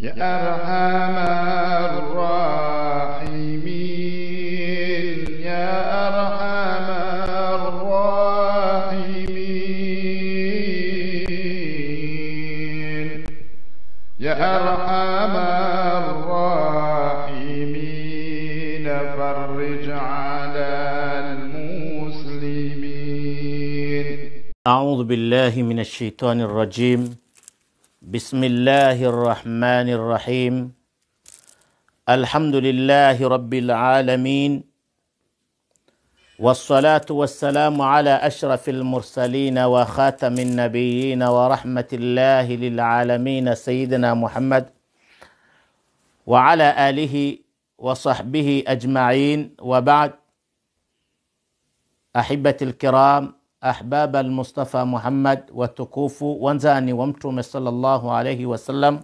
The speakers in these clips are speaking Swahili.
يا أرحم الراحمين يا أرحم الراحمين يا أرحم الراحمين فرج على المسلمين أعوذ بالله من الشيطان الرجيم بسم الله الرحمن الرحيم الحمد لله رب العالمين والصلاة والسلام على أشرف المرسلين وخاتم النبيين ورحمة الله للعالمين سيدنا محمد وعلى آله وصحبه أجمعين وبعد أحبة الكرام ahbaba almustafa Muhammad watukufu wanzani wa mtume salallahu alaihi wasallam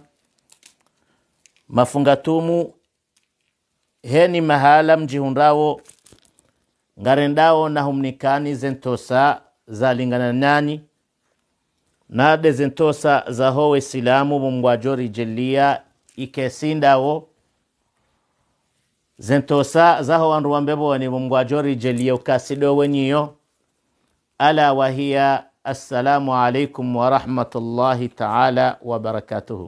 mafungatumu heni mahala mjihundawo ngarendawo nahumnikani zentosa zalingana nani nade zentosa zahowe silamu mumgwajori jelia ikesindawo zentosa zahowandu wambebowani mumgwajori jelia ukasidowenyiyo الا وهي السلام عليكم ورحمه الله تعالى وبركاته.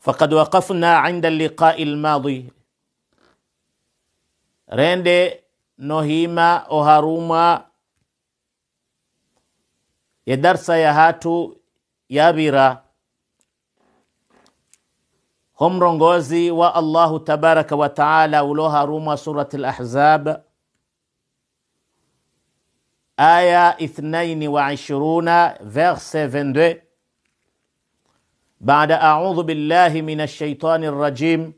فقد وقفنا عند اللقاء الماضي رندي نهيما اوهاروما يدرس يا هاتو يا بيرا هم رونغوزي والله تبارك وتعالى ولوها روما سوره الاحزاب آية 22 verset 22 بعد أعوذ بالله من الشيطان الرجيم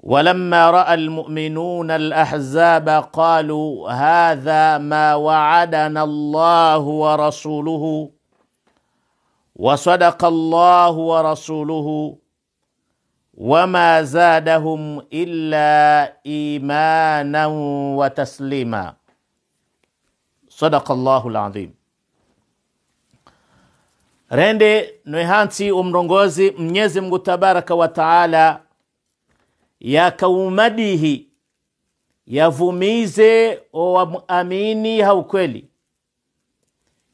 ولما رأى المؤمنون الأحزاب قالوا هذا ما وعدنا الله ورسوله وصدق الله ورسوله وما زادهم إلا إيمانا وتسليما Sadakallahu ladhim. rende noehansi umrongozi mnyezi mngu tabaraka wa taala yakaumadihi yavumize owamamini haukweli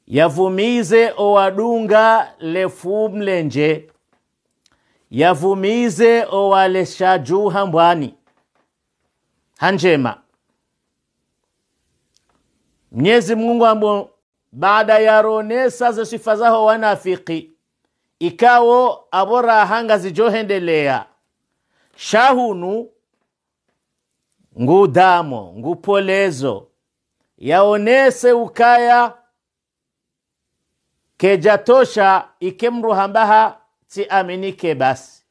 yavumize owadunga lefu mlenje yavumize owalesha hambwani hanjema mnyezi Mungu ambo baada ya ronesa za sifa zaho wanafiki ikawo abo hanga zijohendelea shahunu ngudamo ngupolezo yaonese ukaya kejatosha ikemruhambaha ti aminike basi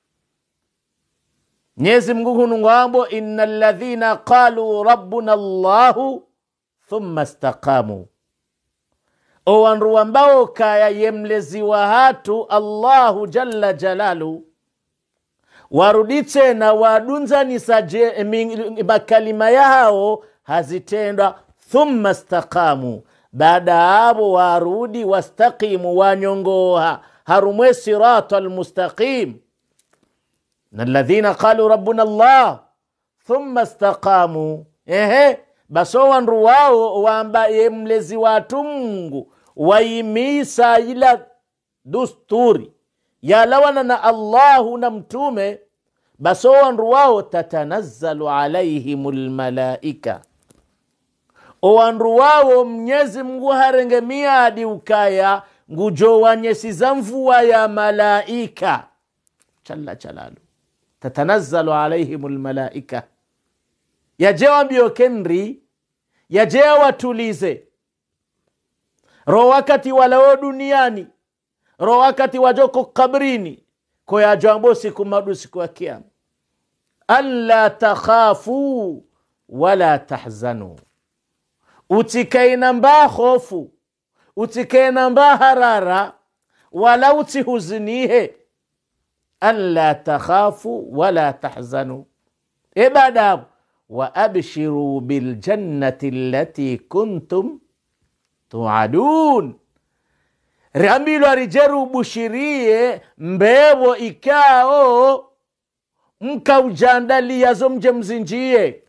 nyezi Mungu hunu ngwambo innal ladhina qalu rabbuna Allahu thumma stakamu o wandu wambao kaya yemleziwa wa hatu allahu jalla jalalu warudite na wadunzanisaje makalima yao hazitendwa thumma staqamu baada abo warudi wastaqimu wanyongoha harumwe sirata almustaqim na ladhina qalu rabbuna llah thumma staqamu ehe baso wandu wawo wamba ye mlezi watu mungu waimisa ila dusturi yalawana na allahu na mtume baso wandu wawo tatanazzalu alaihim lmalaika owandu wawo mnyezi mngu harenge miadi ukaya ngujowanyesiza mvua ya malaika chala chalalu tatanazzalu alaihim lmalaika yajewambye okenri yaje watulize ro wakati walao duniani ro wakati wajoko kabrini koyajwambo siku madu siku ya kiama anla takhafu wala tahzanu utikaina khofu hofu utikaina harara wala utihuzinihe anla takhafu wala tahzanu ebadabu wa abshiru bil jannati allati kuntum tuadun, rambilo rijeru bushirie mbewo ikao mkaujandalia mje mzinjie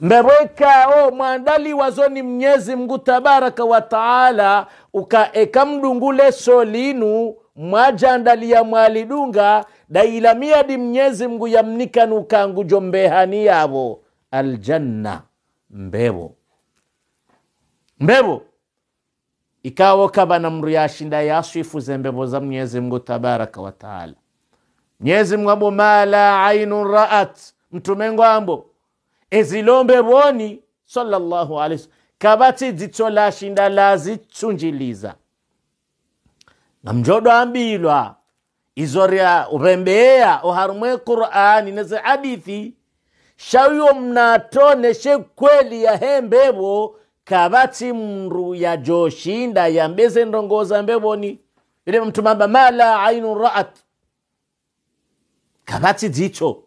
mbewo ikao mwandali wazoni Mnyezi Mungu tabaraka wa taala ukaeka mdungule solinu mwajandalia mwalidunga dailamiyadi mnyezi mgu yamnikanu jombehani mbehani yabo aljanna mbebo mbebo ikawo na mru yashinda yaswifu mbebo za mnyezi mgu tabaraka wataala mnyezi ma mala ainu raat mtume ngwambo ezilombe boni sallallahu alaihi wasallam kabati la lashinda lazitsunjiliza na mjodo ambilwa izorya urembeya uharumwe qur'ani neze hadithi shawiyo mnatone she kweli ya yahembevo kavatsi mndu yajoshinda yambeze ndongoza mbevoni ile mtumamba mala ainu raat kavatsi zicho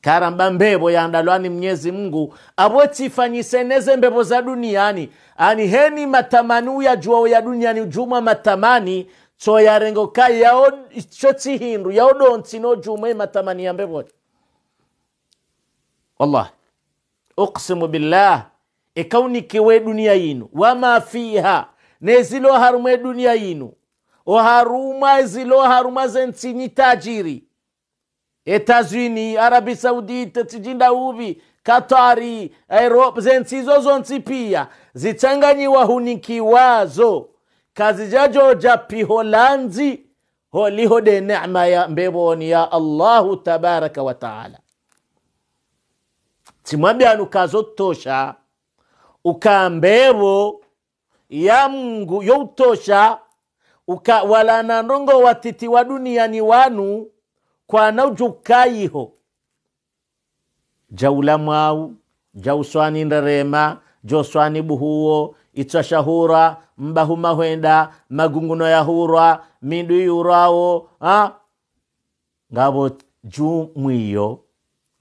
karamba mbevo yandalwani mnyezi mngu avo tifanyiseneze mbevo za duniani ani heni matamani ya juao ya duniani ujumwa matamani choyarengoka yao cho chihindu yaodontino jumwe matamani ya mbevo wallahi uksimu billah ikaunikiwe dunia yinu wama fiha nezilo harumwe dunia yinu oharumwa ezilo harumwa zentinyi tajiri etats arabi saudite tijinda uvi katari europe eh, zensizo zonsi pia zichanganyiwa hunikiwazo kazijajoja piholanzi holihode nema ya mbevoni ya allahu tabaraka wataala timwabyanu kazotosha mbevo ya mngu youtosha uka walanandongo watiti wa duniani wanu kwanaw jukkayiho jawulamwawu jauswani rema joswani buhuo itswa shahura mahwenda magunguno yahurwa mindu yurawo ha? ngavo jumwiyo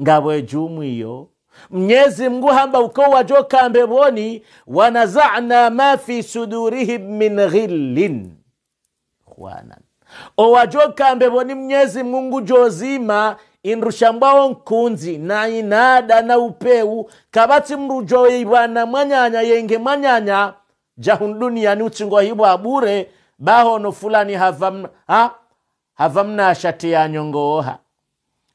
ngavo jumwiyo mnyezi mngu hamba ukowajokambe jokambe wanazana ma fi sudurihim min ghillin khwanan owajokambe ni mnyezi mungu jozima inrushambwawo nkunzi na inada na upeu kavati mrujoye ibwana mwanyanya yenge mwanyanya jahun duniani uchingwa hibwa bure bahono fulani havam, ha? havamnashati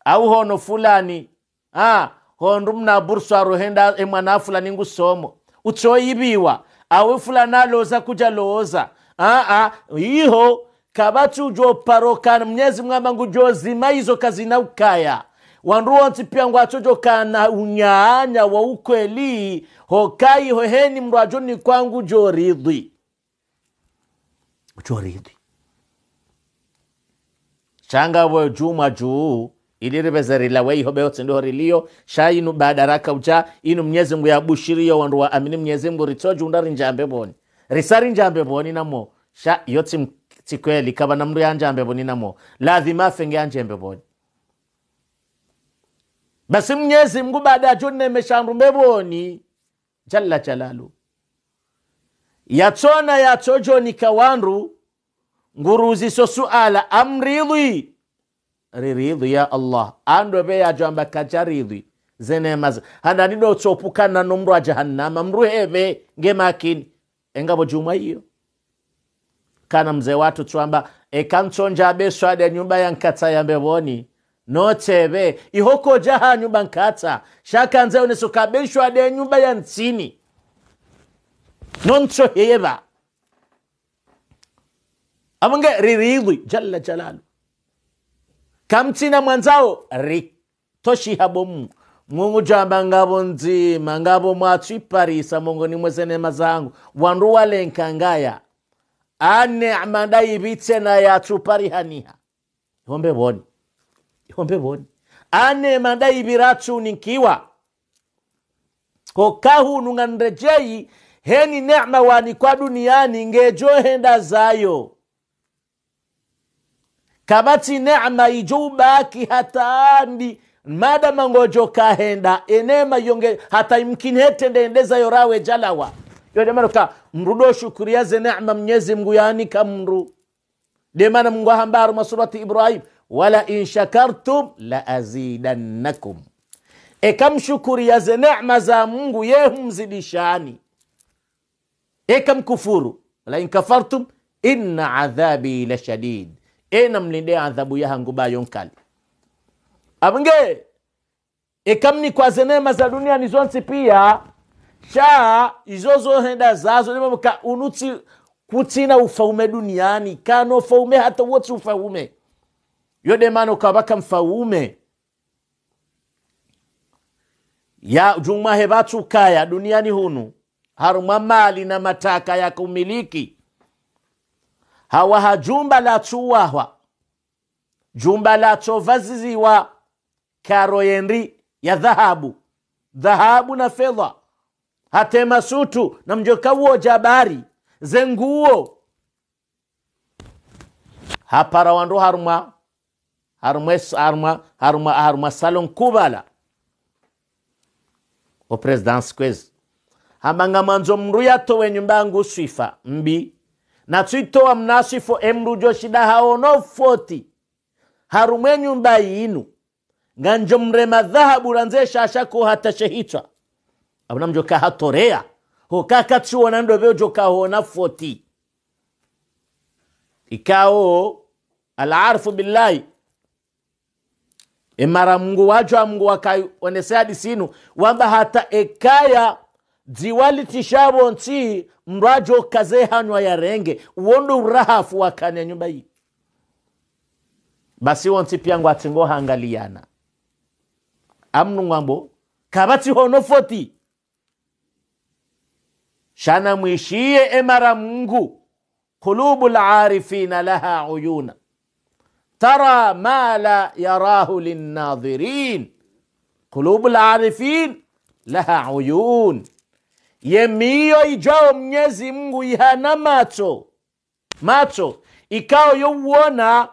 au hono fulani ha? hondu mna aruhenda emwana fulani ngusomo uchoibiwa awe fulani aloza kuja loza iho kabatu ujo paroka na mnyezi mwamba ngujo zima izo kazi na ukaya wanruo ntipia ngwacho jo kana unyaanya wa ukweli hokai hoheni mrwajo ni kwangu jo ridhi jo ridhi Changa changawe juma juu iliribezerila weihobe otsindohorilio inu badaraka uja inu mnyezi mngu yabushirio wandu wanruo amini mnyezi mgu ritoju undari njambe boni risari njambe boni na namo sha yotsi si kweli kaba namndu yanjambe boni namo lazima afenge yanjembe boni basi mnyezi mngu baada ya chonne meshanrumbe boni jalla jalalu yatsona yatsojonika wandu nguruzi so suala amridhi riridhi ya allah andu ve yajwamba kajaridhi zenemaza handa no nomndu wa jahannama mndu heve ngemakini engabo jumwa hiyo kana mzee watu twamba ekantsonja abeswada nyumba ya nkatsa yambevoni notseve ihoko jaha nyumba nkatsa shakanze unesukabeshwada nyumba ya ntsini nontso heva avange riridhi jalla jalalu kamtsina mwanzao ritoshiha bomu mungu jamba ngavo nzima ngavo mwatsu iparisa mongoni mwesenema zangu wandu walenkangaya ane amandai bitsena yatsuparihanika ihombe voni ihombe voni ane mandai biratsu ninkiwa ko kahu nunganrejei heni nema wani kwa duniani henda zayo kabati nema ijoubaki hata madama madamangojo kahenda enema yonge hata imkini hetende rawe jalawa yodemanokta mrudo shukuriyaze nema mnyezi mngu yanika mru demana mngu ahambaruma surati ibrahim wala in shakartum la azidannakum ekamshukuriyaze nema za mungu yehumzidishani ekamkufuru wala in kafartum inna adhabi lashadid enamlinde adhabu yahangu bayonkali abnge ekamnikwaze nema za duniani zonsi pia kya izozo henda zazo ka unuti kutina ufaume duniani kano faume hata wotu ufaume yode mano kabaka mfaume ya jumwahe batsukaya duniani hunu harumwa mali na mataka ya kumiliki hawa hawaha jumba latsuwahwa jumba la latsovaziziwa karo yenri ya dhahabu dhahabu na fedha hatema sutu na mjoka uo jabari zenguo hapara wandu haruma haruma haruma haruma haruma salon kubala o president kwezi hamanga manzo mru yatowe yangu swifa mbi natswitowa mnaswifo emru joshida haono foti harumwe nyumba yinu nganjo mrema dhahabu ranze shashako hata shehitwa abona mjoka hatorea hoka katsu wana nando veo joka hona foti ikao alarfu billahi emara mungu wacho a mungu wakaonese hadi sinu wamba hata ekaya ziwali tishabo nsi mrajo kaze hanywa renge uwondo urahafu wakanya nyumba hii basi wonsi pyangu atsingohangaliana amnung'wambo kabati hono foti shana mwishie emara mungu qulubu larifina laha uyuna tara ma la yarahu linnadhirin qulubu larifin laha uyun yemiyo ijao mnyezi mungu ihana macho macho ikao youwona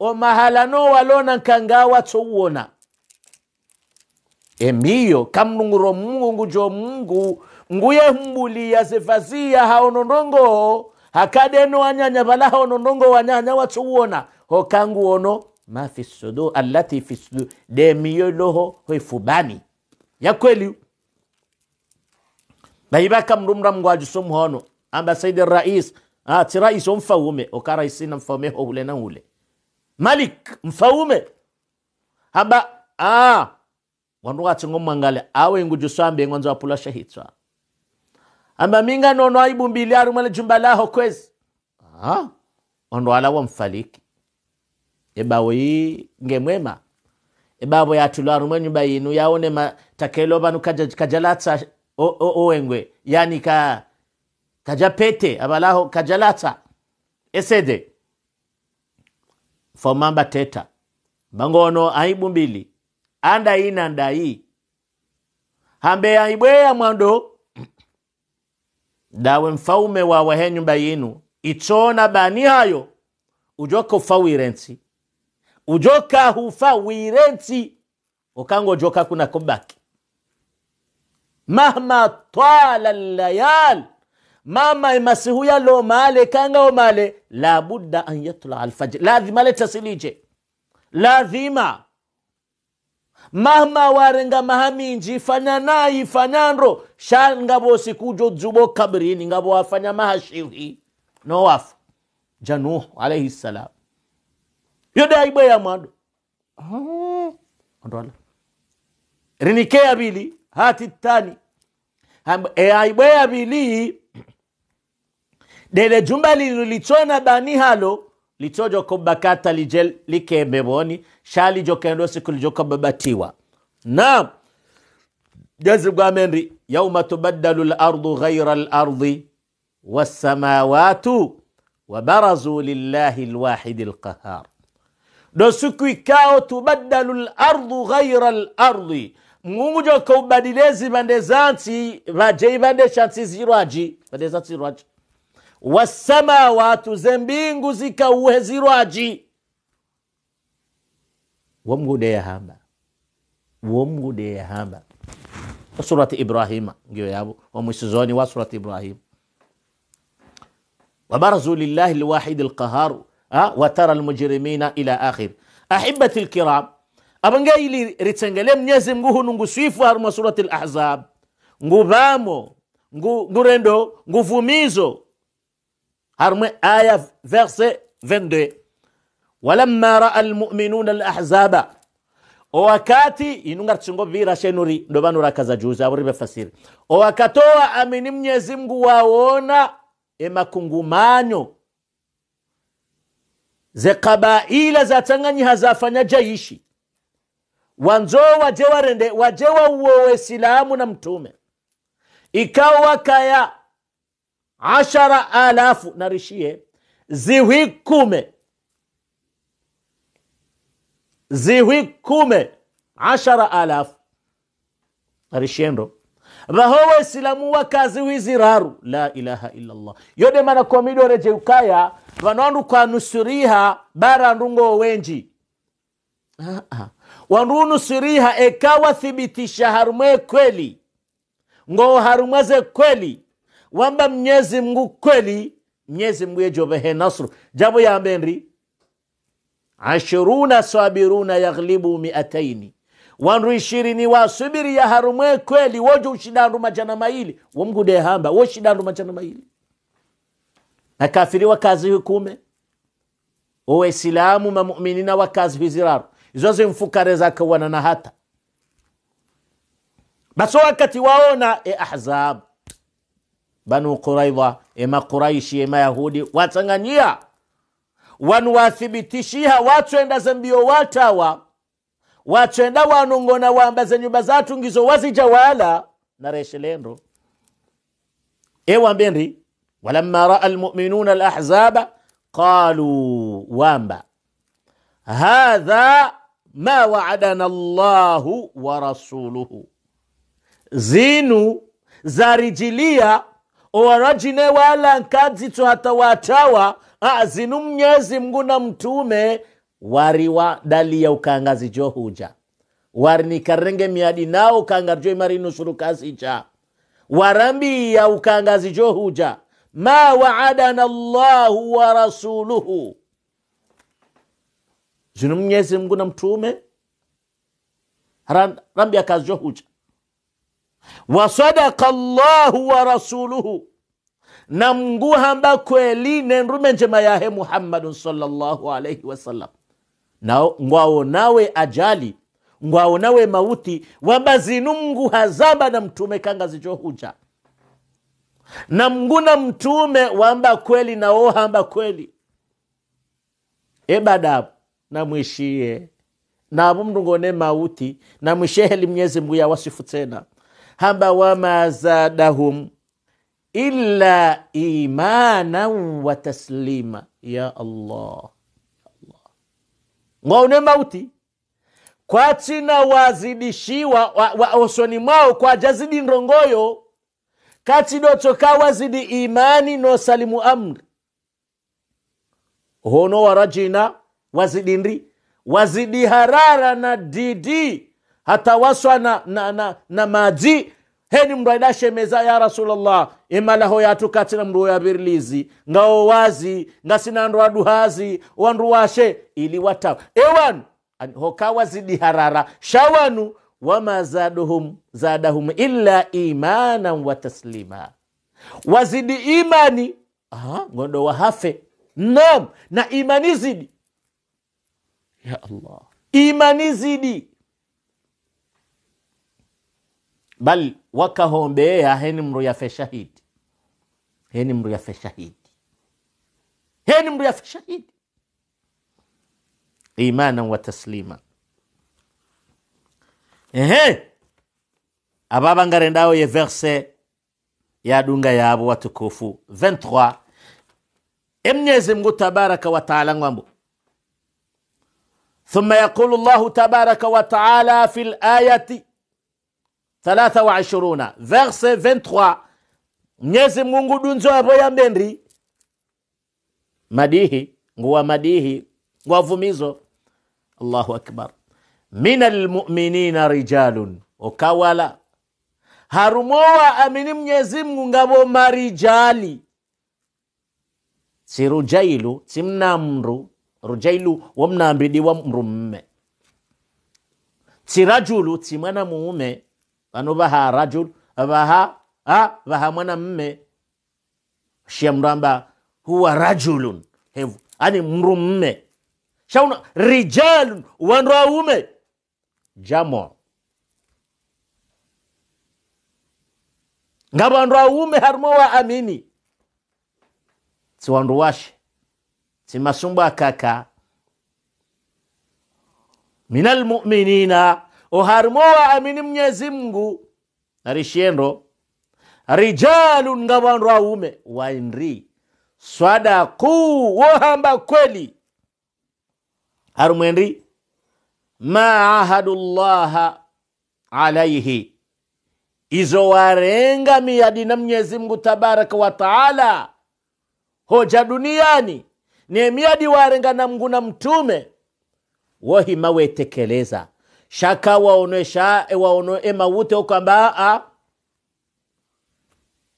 o mahalano walona nkanga watouwona emiyo kamnung'uro mungu jo mungu nguye mmbulia zivaziya haonondongoho hakadeno wanyanya vala haonondongo wanyanya watsuwona hokangu ono ma fisudu sudur allati fi sudur demiyo loho hoifubani yakweli baibaka mrumra mngwajusomhono amba saidi rais ati ah, rais omfaume okaraisina mfaume houle na hule malik mfaume amba ah wandu watse ngomwangale awe nguju sambe ngwanza wapulasha hitswa amba minga nono mbili ari mwale jumba laho kwezi ah wandu wala wamfaliki ebawe yi ngemwema ebabo yatulwaru mwe nyumba yinu yaone matakelo vanu kajalatsa owengwe yani ka kajapete abalaho kajalatsa esede fomamba teta bangono aibu mbili anda iyi nanda iyi hambe yaibweya mwando dawe mfaume wawahe nyumba yinu ichona bani hayo ujoka wirensi ujoka wirensi ukango joka kuna kobaki mahma twala layal mama emasihuya lo male kanga o male labudda an alfajir lazima letasilije lazima mahma warenga mahaminji fananayi fanyandro shanga vosi kujo dzubo kabrini ngabo wafanya mahashihi no wafu januhu alaihi salam yodaibwe ya mwado ah. ondola rinike yabili hati tani eaibwe yabili dele jumba lililitsona bani halo licojo kobba katali jel likembe boni shali jokendo siku lijokobba batiwa naam jazi bwamenri yauma tubaddalu lardu ghaira lardi wassamawatu wabarazu lillahi lwahidi lqahar do siku ikao tubaddalu lardu ghaira lardi mungu jokobadile zibande zansi vaje ivande shansi zirwaji vande zansi zirwaji wasamawatu zembingu zikauhezirwaji womgude yahamba womgude yahamba surati ibrahima ngiyo yabo omwisizoni wa وسورة إبراهيم وبرزوا لله الواحد القهار أه؟ وترى المجرمين إلى آخر أحبتي الكرام أبن قايلي ريتسنجلم نيزم نغو نغو سويفو هرما سورة الأحزاب نغو بامو نغو رندو نغو فوميزو harmwe aya verse 22 walamma raa almuminuna alahzaba owakati inunga tuchingo vira shenuri ndo vanhu rakaza juzi avuri vefasiri owakatoa amini mnyezi mngu waona emakungumanyo zekabaila zatsanganyiha zafanya jaishi wanzo waje warende waje wauowe silamu na mtume ikawa kaya ashara alafu narishie ziwi kume ashara alafu narishiendo vaho waisilamu wakazihwiziraru la ilaha illallah yode mana komidorejhe ukaya vanwandu kwanusuriha bara ndungo wenji wandunusuriha ekawa thibitisha harumwe kweli ngoo harumweze kweli wamba mnyezi mngu kweli mnyezi mngu yejovehe nasru jabo yambenri ashiruna sabiruna yaghlibu miataini wandu ishirini wasubiri yaharumwe kweli wojo ushidandu majana maili womgude woshidandu majana maili nakafiri kazi hukume owesilamu mamuminina wakazi hiziraru izo zimfukare zakawana na hata baso wakati waona e ahzabu banu quraidha ema emayahudi ema yahudi watsanganyia wanuwathibitishia watwendaze mbio watawa watswenda wanongona waambaze nyumba zathu ngizo wazijawala nareshelendo lendo walama raa lmuminuna lahzaba qalu wamba hadha ma waadana llahu wa rasuluhu zinu zarijilia owarajine wala hata hatawachawa azinu mnyezi mngu na mtume wari ya ukangazi johuja wari nikarenge miadi nao ukangarjo imari cha warambi ya ukangazi johuja ma waadana llahu wa rasuluhu zinu mnyezi mngu na mtume rambi akazi johuja wasadaka llahu wa rasuluhu na hamba kweli nenrume njema yahe muhammadun sallallahu alaihi wasallam na ngwaonawe ajali ngwaonawe mauti wabazinu mngu zaba na mtume kanga zichohuja na mnguna mtume wamba kweli naohamba kweli ebadabu na navo mndungone mauti namwishie heli mngu ya wasifu tena hamba wama zadahum illa imana wa taslima ya Allah, Allah. Ngwaune mauti kwachina wazidishiwa wasoni wa, mwao kwajazidi ndongoyo kachidochoka wazidi imani no salimu amri hono warajina wazidi ndri wazidi harara na didi hatawaswa na, na, na, na maji heni mndu aidashe ya rasulllah imalaho yatu katina mndu yabirilizi ngao wazi ngasina aduhazi wandu washe ili watawa ewanu hokawa zidi harara shawanu wama zaduhum zadahum illa imanan wa taslima wazidi imani Aha, ngondo wahafe nam na imani zidi ya allah imani zidi bal wakahombeya heni mru yafe shahidi heni mru yafe shahidi heni mru yafe shahidi imana wa taslima ehe ababa ngarendayo ye verse ya yadunga yabo watukufu 23 emnyezi mngu tabaraka wataala ngwambo ثم يقول tabaraka تبارك وتعالى في الآية thalatha mungu dunzo ya yambendri madihi nguwa madihi nguwa vumizo allahu akbar min almuminina rijalun okawala harumowa amini mnyezi mungu ngavo marijali si rujailu si mnamru rujailu mnambidi wa mrumme si rajulu si mwana muume pano vaha rajul vaha ha, vaha mme shia mndu amba huwa rajulun hevu ani mru mme shauna rijalun wandu aume jamo nga vandu aume harimo wa amini si washe si akaka minalmuminina o harimo waamini mnyezimngu mngu arishiendo rijalun nga wandu aume wainri swadakuu wohamba kweli harumwendi ma ahadu llaha alaihi izo warenga miadi na mnyezimngu tabaraka wataala hoja duniani ne miadi warenga na mngu na mtume wohima wetekeleza shaka waonesha e waono emawute okamba a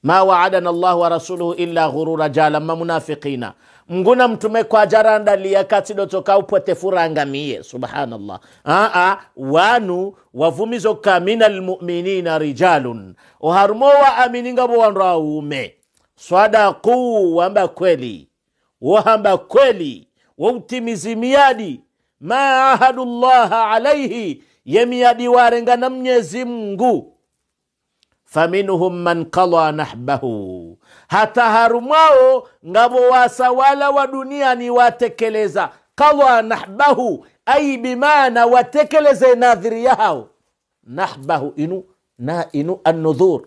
ma waadana llah wa rasuluhu illa ghurura ma munafiqina mnguna mtume kwa jarandalia katsidotoka furanga mie subhanallah aa wanu wavumizoka min almuminina rijalun oharumo wa aminingabo wandu aume swadakuu wamba kweli wohamba kweli utimizi miadi ma ahadu llaha alaihi yemiadiwarengana mnyezi mungu faminhum man kala nahbahu hata harumwao ngavo wasawala wa duniani watekeleza kala nahbahu ai bimana watekeleze nadhiri yao nahbahu inu na inu annudhur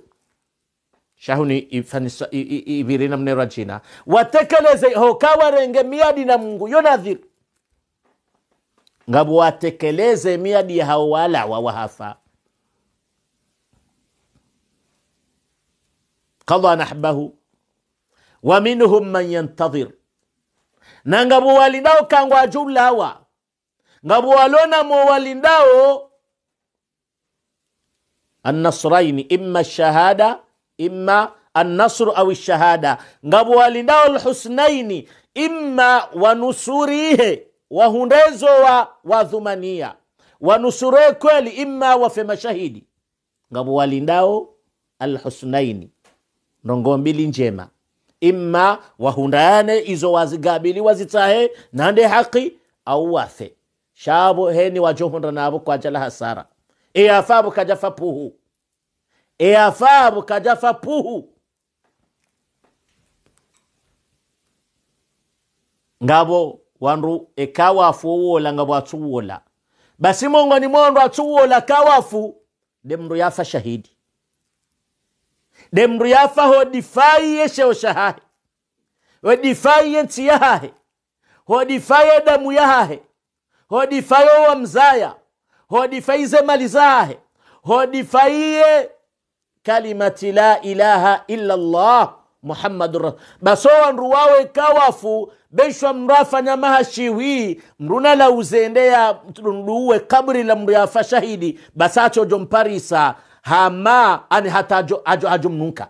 shahuni ivirina mnerajina watekeleze hokawarenge miadi na mungu yo nadhiri ngabu watekeleze miadi ya hawala wa wahafa qada nahbahu wa minhum man yantadhir na ngabu walindao kangwa ajulawa ngabu walona mo walindao annasraini imma shahada imma annasru au shahada ngabo walindao lhusnaini imma wanusurihe wahundezo wa wadhumania wanusure kweli imma wafe mashahidi ngabo walindao alhusnaini ndongo mbili njema imma wahundane izo wazigabili wazitahe nande haqi au wafe shabo heni wajohunda nabo kwajala hasara eyafabu kajafa puhu eyafabu kajafa puhu ngabo wandu ekawafu owoolanga bwatsuwola basi mongoni mondu atsuwola kawafu de mndu yafa shahidi de mndu yafa difai ye shahahe ho difai ye ntsiya hahe hodifai ye damu ya hahe hodifai owa mzaya difai ze mali zahahe ho difai ye kalimati la ilaha illa llah muhammadu rasul basowa ndu wawe kawafu beshwa mndu afanyamaha shiwi mndu nala uzendeya nduuwe kabri la mndu yafa shahidi basacho jomparisa hama ani hata ajo, ajo, ajo mnunka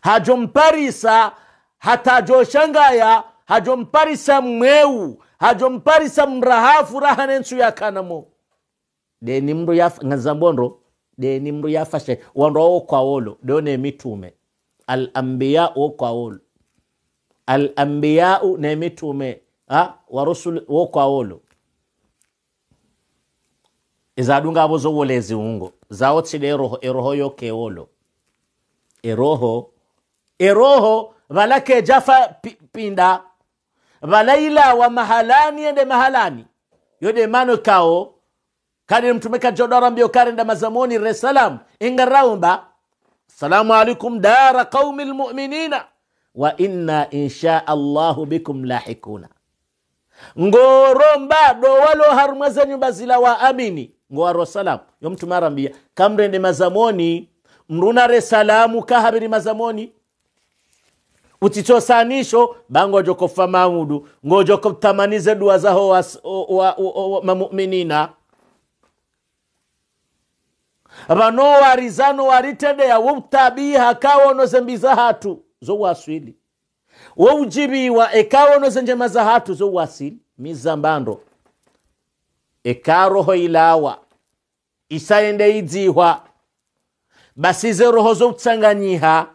hajomparisa hata ajoshangaya hajomparisa mweu hajomparisa mrahafu raha nensu ya kanamo deni mndu yafa ngazambondo deni mndu yafa shahidi wandu awo kwawolo deone mitume alanbiyau wo kawolu alanbiyau nemi tume ha warusul wo kawolu izaɗungabo zo wolezi wungo zawotsile eroho eroho yo kewolo eroho eroho valake jafa pinda valaila wa mahalani ende mahalani yode mano kao kadi mtumeka jodora mbio karenda mazamoni resalam ingaraumba salamu alaikum dara qaumi lmuminina wa inna insha allahu bikum lahikuna, ngoro mbado walo harumwa za nyumba zila wa amini ngowaro salamu yo mtume arambia kamrende mazamoni mrunare salamu kahabiri mazamoni sanisho bango jokofa maudu ngojokotamanize dua zaho mamuminina vanoowarizana waritedea woutabiha kawonosembiza hatu zowaswili woujibiwa ekawonoze njema za hatu zowasili mizambando eka roho ilawa isaende basi ze roho zoutsanganyiha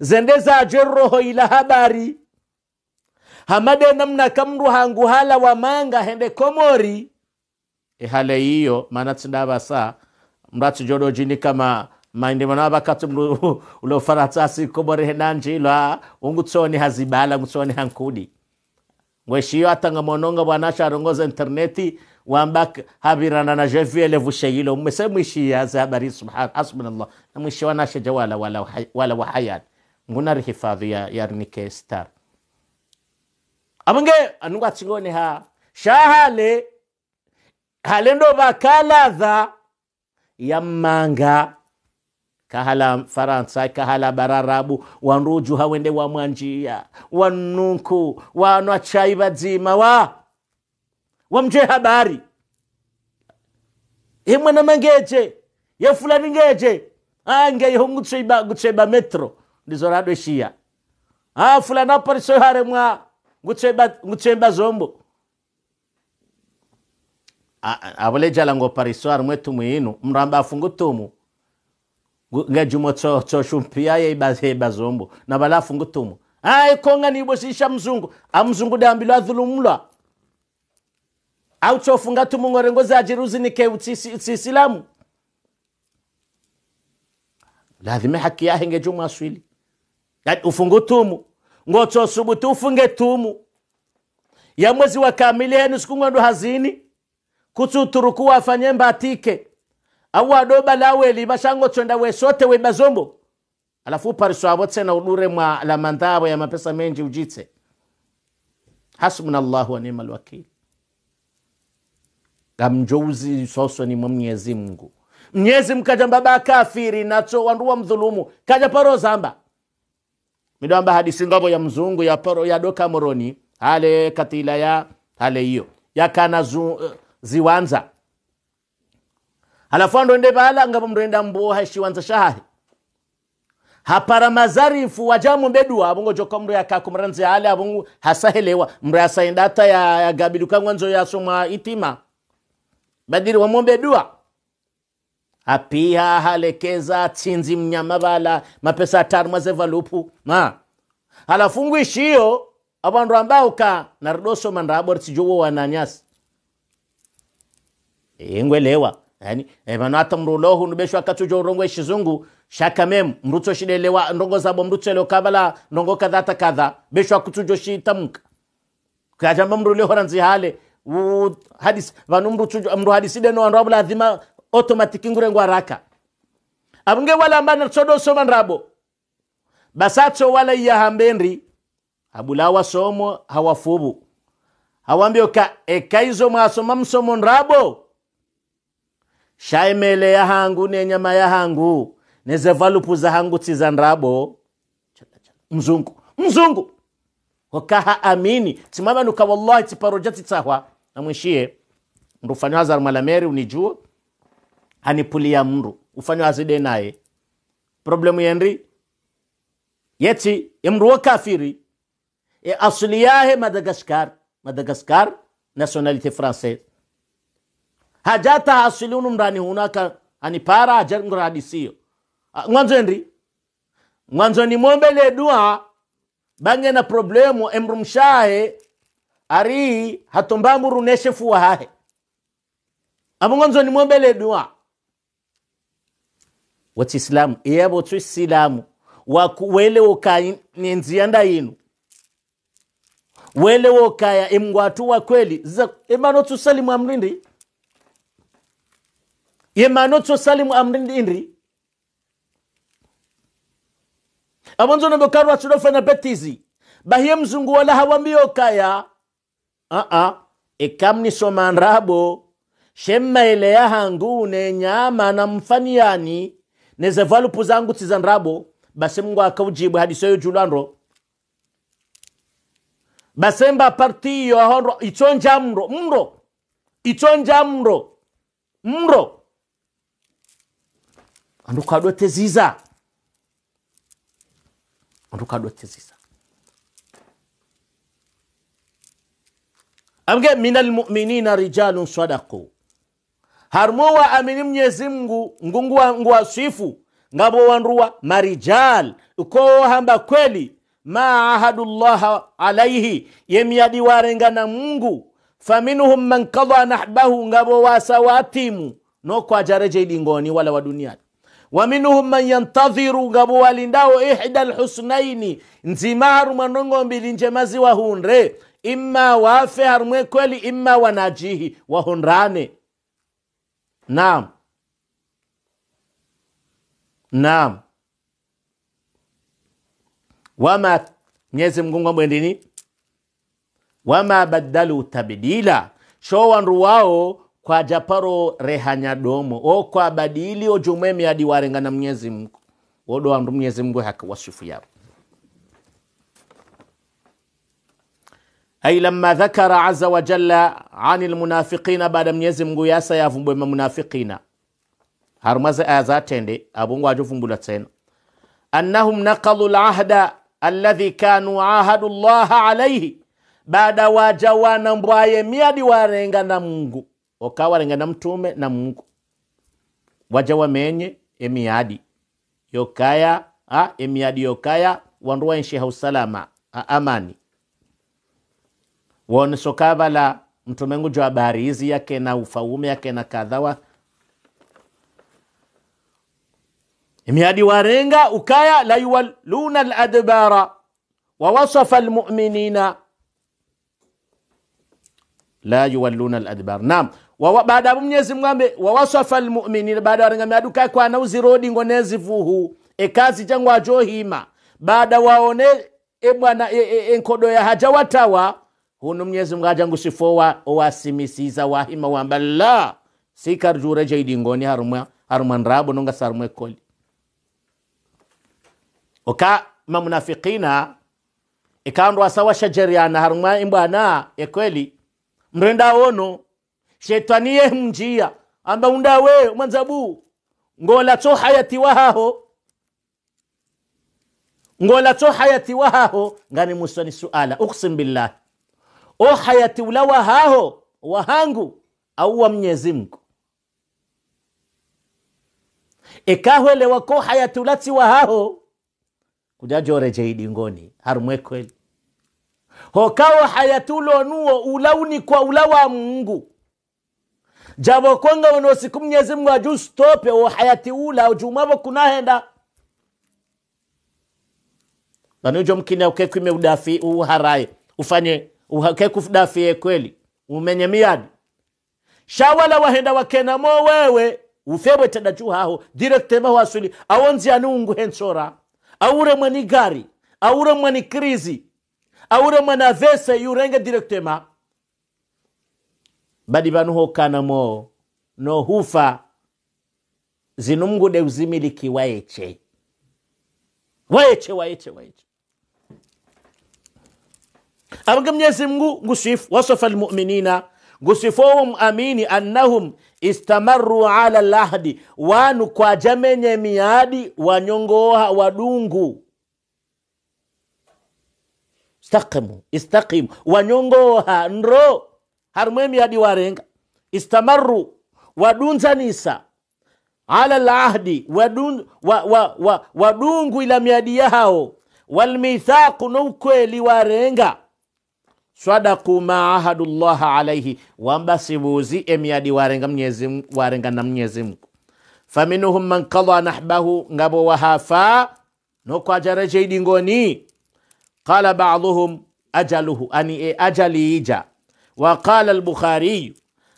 zende zaje roho ila habari hamade namna kamndu hangu hala wamanga hende komori ehale iyo maana tsindavasa mratsi jodo jini kama maindi maindimana vakatsi mlu ulo faratsasi komore nanji ungu tsoni hazibala ungu tsoni hankudi ngweshiyo atanga mononga bwana sharongoza interneti wambak habirana na jevi jevele vusheyilo mmese mwishi ya yaze habari subhan hasbunallah na mwishi wanasha jawala wala wala wahayan ngunari hifadhi ya yarnike star amange anungwa tsingone ha shahale halendo vakaladha yammanga kahala faransa kahala bararabu wanrujuha wende wamwanjia wannunku wanwa chai vadzima wa wamje habari imwana mangeje yefulani ngeje ange ihungutseba metro ndizo radwe shiya ah fulana haremwa ngutseba zombo abule jalango parisoar mwetu mwinu mramba afungu tumu ngajumo tsoshumpiaye ibaze bazombo na bala afungu tumu ai konga nibosisha mzungu amzungu dambilo adhulumulwa au tsofunga tumu ngorengo zajiruzi nikeu tsisilamu lazima haki yahe ngejumwa aswili yani ufungu tumu ngotsosubuti ufunge tumu ya mwezi wa kamili henu siku ng'ondo hazini kutsuturuku wafanye mbatike au wadoba laweli mashango chonda wesote webazombo alafu upariswavo tsena udure mwa lamandhavo ya mapesa menji ujitse hasbuna wa wanima lwakili gamjouzi soso ni mwa mnyezi mngu mnyezi mkaja mbaba kafiri nacho wanduwa mdhulumu kaja paro zamba midamba hadisi ngabo ya mzungu ya paro ya doka moroni hale katila ya hale hiyo yakana zu, uh, ziwanza halafu andonde pala ngavo mndoenda mboha shiwanza shahahe hapara mazarifu wajamu mbedu avongo joka mndo yakakumranzi ale avongo hasahelewa mndo ya, hata yagabiduka ngwanzo yasoma itima badiri wamombe dua apiha halekeza tsinzi mnyama vala mapesa ataru mazevalupu ma halafu ngwishiyo avandu ambauka naridoso mandabori sijowo wananyasi ingwelewa yani vano eh, hata mrulohu nubesho akachuja urongo ishizungu shakamem mrutso shidelewa ndongo zabo mrutselo kabala ndongo kadha ta kadha besho akuchujo shitamuka kajamba mrulehora nzihale hadis vanu mruchujo mruhadiside no andwa buladhima automatic ngurengo raka abunge wala ambana tsodo soma ndrabo basatso wala iya hambenri hambendri wa somo hawafubu hawambioka ekaizo mwasoma msomo ndrabo shaemele ya hangu ne nyama ya hangu nezevalupu za hangu tiza ndrabo mzungu mzungu hokaha amini timama nuka wallahi tiparoja titahwa namwishie mndu ufanywa zarumalameri unijua hanipulia mndu ufanywa azide naye problemu yenri yeti emndu wo kafiri e asuli yahe madagaskar madagaskar nationalité française hajata hasili unu mrani hunaka anipara ajari hadisiyo. ajangradisiyo ah, ni ngwanzweni le dua bange na problemu emrumshahe ari hatombamburuneshe fuwa hae. hahe ni ngwanzweni le dua Wati islamu. watsislamu iyabo islamu. wakuwele wokaya nenzianda inu. wele waka wokaya emngwatu wa kweli notu salimu amrindi ye manotso salimu amrindi indri abonzo nondo karwa tsidofanya betizi bahiye mzungu wala hawambiyo kaya uh -uh. E ikamni somanrabo shemma ile ne nyama na mfaniani neze valu puzangu zangu nrabo base mungu akaujibu hadisoyo julwanro basemba partiyo ahonro ichonja mro mro ichonja mro mro andukadwa teziza andukadwa teziza amge minal mu'minina rijalun sadaku harmowa amini mnyezi mngu ngunguwa nguwasifu ngabo wanruwa marijal ukowo hamba kweli ma ahadu llaha alaihi yemyadi warenga na mungu faminhum man kada nahbahu ngabo wasawatimu nokwajareje idingoni wala wa duniani wa man yantadhiru ngabo walindawo ihda lhusnaini nzima harumwe mbili njemazi wahunre imma wafe harumwe kweli imma wanajihi wahundrane naam naam wama mnyezi mgungwa mwendini wama baddalu tabdila sho wandu wao kwa japaro domo o kwa badili o miadi warenga na mnyezi mungu odo andu mnyezi mku haka wasifu yao ay lamma dhakara aza wa jalla ani lmunafiqina baada mnyezi mungu yasa yavumbwema munafiqina harumaze aya zatende abungu ajovumbula tsena annahum naqalu lahda alladhi kanu ahadu llaha alaihi bada waja wanambwaye miadi warenga na mungu okawareng'ana mtume na mungu waja wamenye emiadi yokaya a emiadi yokaya wandu waenshiha usalama a, amani wone sokavala mtumengu jo habari hizi yake na ufaume yake na kadhawa emiadi warenga ukaya layuwalluna ladbara wawasafa lmuminina la yuwalluna adbar nam baada ya mnyezi mwambe wawasafa almuminin baada warengamya dukae kwana uzirodi ngonezi vuhu ekazi jangwa johima baada waone e e, e, bwana e, nkodo ya haja watawa hunu mnyezi mungu ajangushifowa owasimisiza wahima wamba la sikarjure ngoni harumwa harumwa nrabo nonga sarumwe koli oka mamunafikina ikandwa e sawa shajeriana harumwa imbwana e ekweli mrenda ono shetani yehu njia amba undawe mwanzabu ngola tso hayati wahaho ngola tso hayati wahaho ngani ni suala uksim billah o hayati ula wahaho wahangu au wa mnyezi ekahwe ekahwele wako hayati ulatsi wahaho kujajoreje idingoni harumwekweli hokawo hayati ulonuo ulauni kwa ula wa mungu jabo konga buno siku mwenyezi mungu aju stope wo hayati ula ujumabo kunahenda banijo mkine ukekwime udafi uharai ufanye ukekudafie kweli umenye miadi shawala wahenda wakenamo wewe ufebwe tadajuhaho direktemaho asuli awonziani ungu hensora aure mwani gari aure mwani krizi aure mwana vese yurenge direktema badi banuhokanamo nohufa zinumgude uzimiliki waeche waeche waeche waeche abaga mnyezi mngu ngusif wasafa almuminina gusifohum amini annahum istamaru ala lahdi wanu kwajamenye miadi wanyongoha wadungu stakimu istakimu wanyongoha nro harmwemi hadi warenga istamaru wadunzanisa ala lahdi wadun, wa, wa, wa, wadungu ila miadi yahao walmithaqu noukweli warenga sadaku ma ahadu llaha alaihi wamba sibuzi emiadi warenga mnyezi warenga na mnyezi mungu faminhum man kada nahbahu ngabo wahafa nokwajarejei dingoni qala baduhum ajaluhu ani e ajali ija wa qala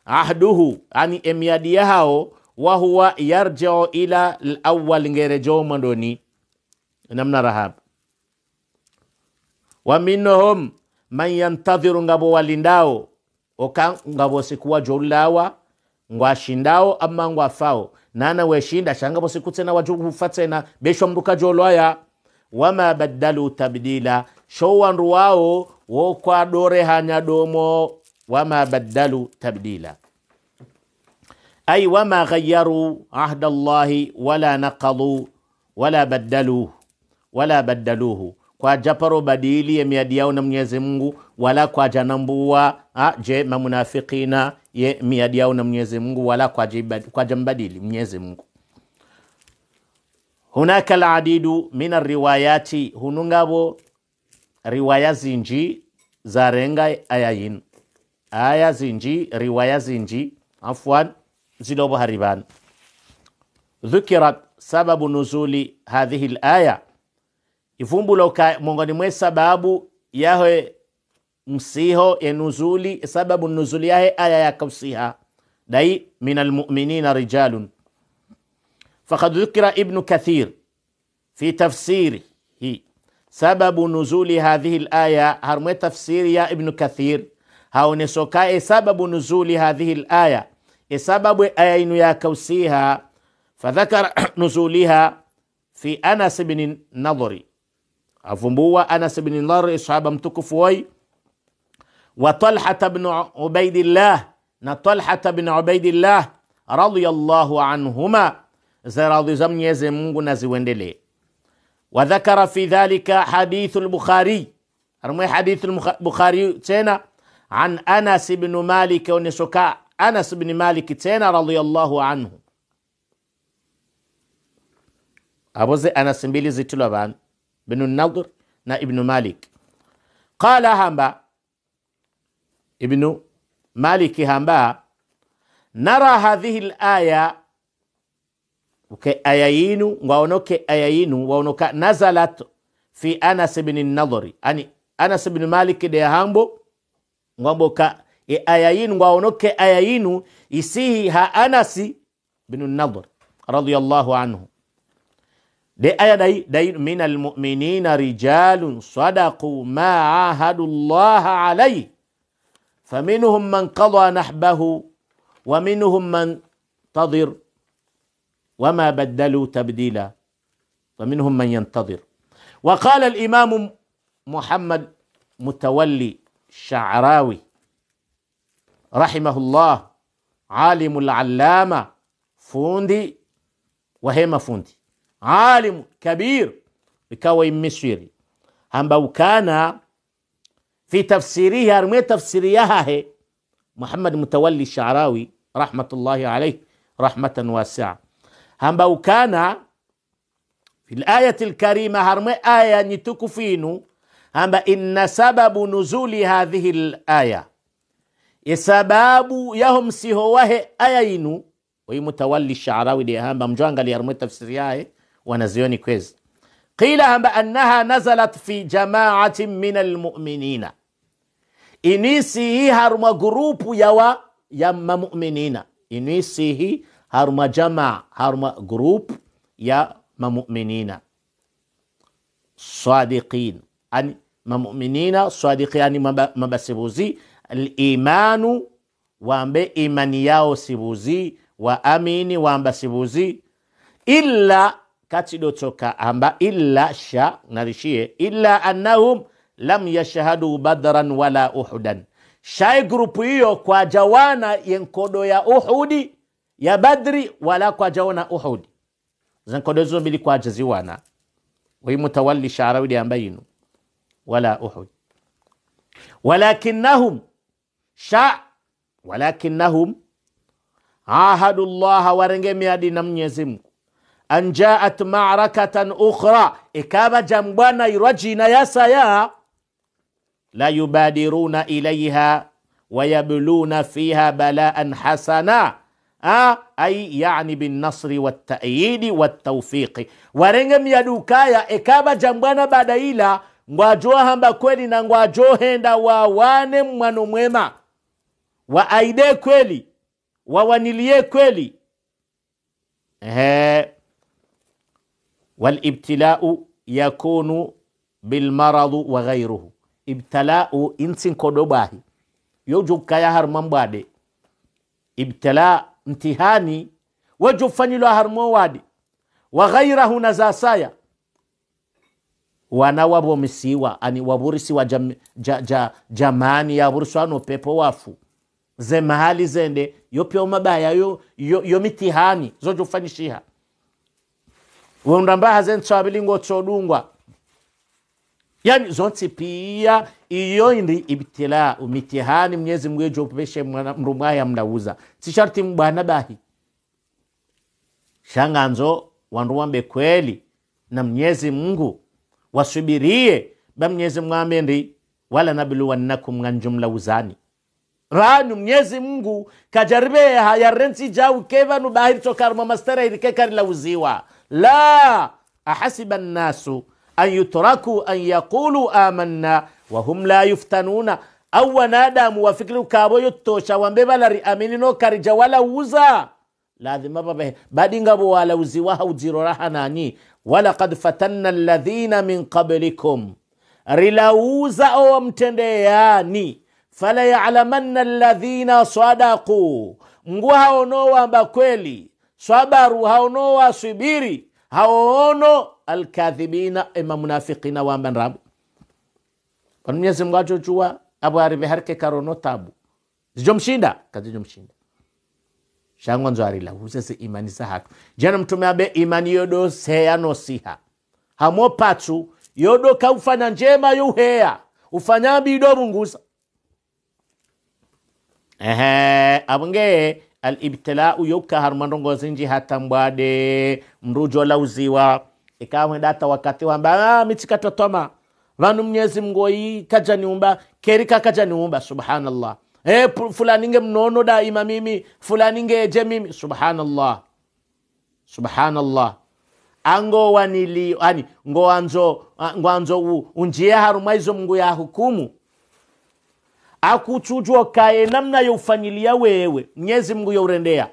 ahduhu ani emiadi yahawo wa huwa yarjao ila al-awwal ngere jomandoni namna rahab wa minhum man yantadhiru ngabo walindao oka ngabo sikuwa jolawa ngwashindao ama ngwafao nana weshinda shangabo sikutena wajuhufa tena beshwa jolwaya wama badalu tabdila showandu wao wokwadore hanya domo wama baddalu tabdila ay wama ghayaru ahda Allahi wala naqadu wala baddaluhu wala baddaluhu kwaja badili ye miadi yao na Mwenyezi Mungu wala kwaja nambua je mamunafikina ye miadi yao na Mwenyezi Mungu wala kwaja mbadili Mwenyezi Mungu hunaka aladidu min ariwayati hunungabo riwaya zinji zarenga ayayin aya zinji riwaya zinji عفوا زلوب هربان ذكرت سبب نزول هذه الآية ivumbuluka miongoni mwe sababu yahe msiho enuzuli sababu nuzuli yahe aya yakausiha dai min almuminina rijalun fakad dhukira ibnu kathir fi tafsirihi sababu nuzuli hadhihi laya harmwe tafsiri ya ibnu kathir haonesokaye sababu nuzuli hadhihi laya esababu aya inu yakausiha fadhakara nuzuliha fi anas bni nadhri avumbua anas bni nadhri sahaba mtukufu woi wa talhata bnu ubaidillah na talhata bni ubaidillah radillahu anhuma ziradhi za mnyeze mungu na ziwendelee wadhakara fi dhalika hadithu lbukhari arumwe hadithu lbukhari tena an Anas ibn Malik, aonesoka Anas ibn Malik tena radhiyallahu anhu aboze Anas mbili zitula banu binu Nadhr na ibnu Malik qala hamba ibnu Maliki hamba nara hadhihi laya uke aya yinu waonoke aya waonoka nazalat fi Anas ibn Nadhri ani Anas ibn Malik de hambo ngwaboka e aya yinu ngwaonoke aya yinu isihi ha anasi binu nadr radiyallahu anhu de aya dai dai min almu'minina rijalun sadaqu ma ahadu allaha alayhi فمنهم man قضى نحبه ومنهم من تضر وما بدلوا تبديلا ومنهم من ينتظر وقال الإمام محمد متولي الشعراوي رحمه الله عالم العلامة فوندي وهيما فوندي عالم كبير بكوي مسيري هم كان في تفسيره أرمي تفسيريها هي محمد متولي الشعراوي رحمة الله عليه رحمة واسعة هم كان في الآية الكريمة هرمي آية نتوك فينو kwamba inna sababu nuzuli hadhihi laya esababu yaho msihowahe aya inu weimutawalli sharawi de hamba mjwanga yarume tafsiri yaye wanazioni kwezi qila hamba annaha nazalat fi jamaatin min almuminina inisihi haruma gurupu yawa ya mamuminina inisihi haruma jama haruma grup ya mamuminina sadiqin ani mamuminina maba sibuzi alimanu wambe imani yao sibuzi wa amini wamba sibuzi illa kati dotoka amba illa sha narishie illa annahum lam yashhadu badran wala uhudan shai grupu hiyo kwa jawana yenkodo ya uhudi ya badri wala kwa jawana uhudi zenkodo hizo kwa jaziwana wimutawalli sharawili ambayinu ولا احد ولكنهم شاء ولكنهم عاهدوا الله ورنجم يدي نمنيزم أن جاءت معركة أخرى إكابة جنبانا يرجينا يا سيا لا يبادرون إليها ويبلون فيها بلاء حسنا آه، أي يعني بالنصر والتأييد والتوفيق ورنجم يدوكايا إكابة جنبانا بعد إلى hamba kweli na henda wawane mwano mwema waaide kweli wawanilie kweli walibtilau yakunu bilmaradu wa ibtilau ibtalau insinkodobahi yojukkaya harmambwade ibtila mtihani wejufanyilwa harmo wadi wa ghairahu nazasaya wana wabomisiwa ani waburisi wa jam, ja, ja, jamani yaburiswa no pepo wafu ze mahali zende yopyo mabaya yo, yo, yo mitihani zojufanyishiha wondambaha zentswabilingo tsodungwa yani zonsi pia iyo ndi ibtila mitihani mnyezi mwejo peshe mrumwaya mdauza sisharti mbwana bahi shanganzo wandu wambe kweli na mnyezi mungu wasubirie ba mnyezi mwambe ndi wala nabluwannakum nga njumla uzani ranu mnyezi mngu kajaribe haya hayarrensi jau kevanu bahiri tokarma mastera irike kari uziwa la ahasiba nnasu an yutraku an yaqulu amanna wahum la yuftanuna au wanadamu wafikiri ukaboyo tosha wambe balari amini no karija walauza lazima babe badingabo walauziwa hauzirora nani walakad fatanna ladhina min qablikum rilauza owamtendeyaani falayalamanna alladhina sadaku ngu haonowamba kweli swabaru haonowa swibiri haoono alkadhibina ema munafikina wamba nrabu pano mnyezi mngu achochuwa abo arive harike karono tabu zijomshinda kazijomshinda shangonzo arilahu sese imani sahatu jena mtume abe imani yodo seya nosiha hamo patsu yodo kaufanya njema yuheya ufanya bido rungusa ehe abungeye alibtilau yokka har mandongozinji hatambwade mrujo uziwa ikamwe data wakati wamba ah, michika totoma vanu mnyezi mgoyi kajaniumba kerika kajaniumba subhanallah e eh, fulaninge mnonoɗa ima mimi fulaninge eje mimi subhanallah subhanallah ango wanili ani ngowanzo ngwanzo unjie harumaizo mungu ya hukumu akuchujwa kaye namna ya youfanyilia wewe mnyezi mungu yourendea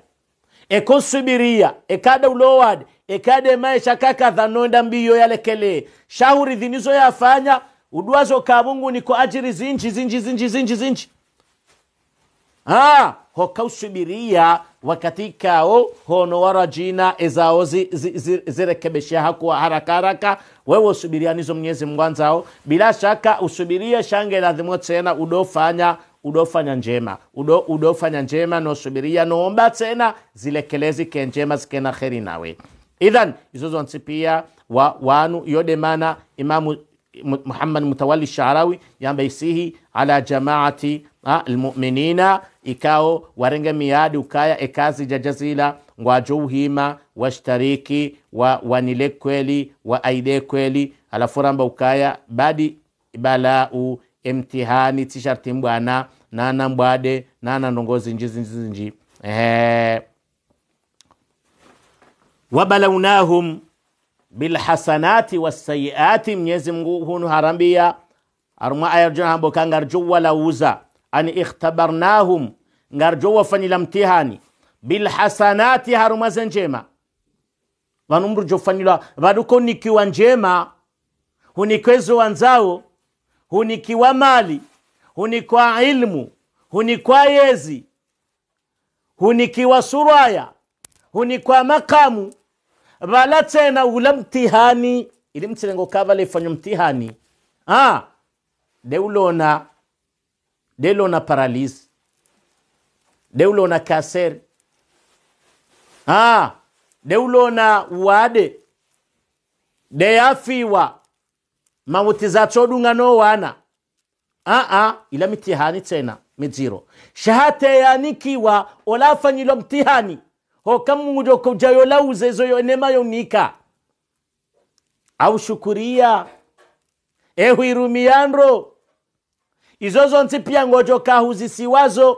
ekosubiria ekada ulowad ekade maisha kakadha noenda mbiyo yalekelee shauri dhinizo yafanya udwazo ka mungu niko ajiri zinji zinji zinji zinji zinji ha hokausubiria wakati kao hono warajina ezao zirekebesha zi, zi, haraka haraka wewe usubiria nizo mnyezi mngwanzao bila shaka usubirie shange lazimo tena udofanya udofanya njema udo, udofanya njema nosubiria noomba tena zilekelezi ke njema zikena kheri nawe idhan izo zonsi wa, wanu yodemana imamu Muhammad Mutawali Sharawi yambaisihi ala jamaati almuminina ikao warenga miyadi ukaya ekazi jajazila ngwajuuhima washtariki wa wanile kweli wa aide kweli alafuramba ukaya badi balau emtihani tisharti mbwana nana mbwade nana ndongozi njizinjizinji ehe wabalaunahum bilhasanati wasayiati mnyezi mngu hunu harambia arumwa ayarjuna hamboka ngarjuwa ngar ani ikhtabarnahum ngarjuwa fanyila mtihani bilhasanati haruma ze njema vanu mru jofanyilwa vaduko nikiwa njema hunikwezo wanzao hunikiwa mali hunikwa ilmu hunikwa yezi hunikiwa suraya hunikwa makamu vala tena ula mtihani ili mtilengo kavala ifanywa mtihani ah deulona deulona paralisi deulona kasere ah deulona wade deyafiwa mauti zatsodunga no wana ah ah ila mitihani tena miziro shahateyanikiwa olafanyilwa mtihani ho oh, kamungudo lauze ezoyo enema yonika aushukuria ehwirumiyandro izo zonsi pia ngojo kahuzisiwazo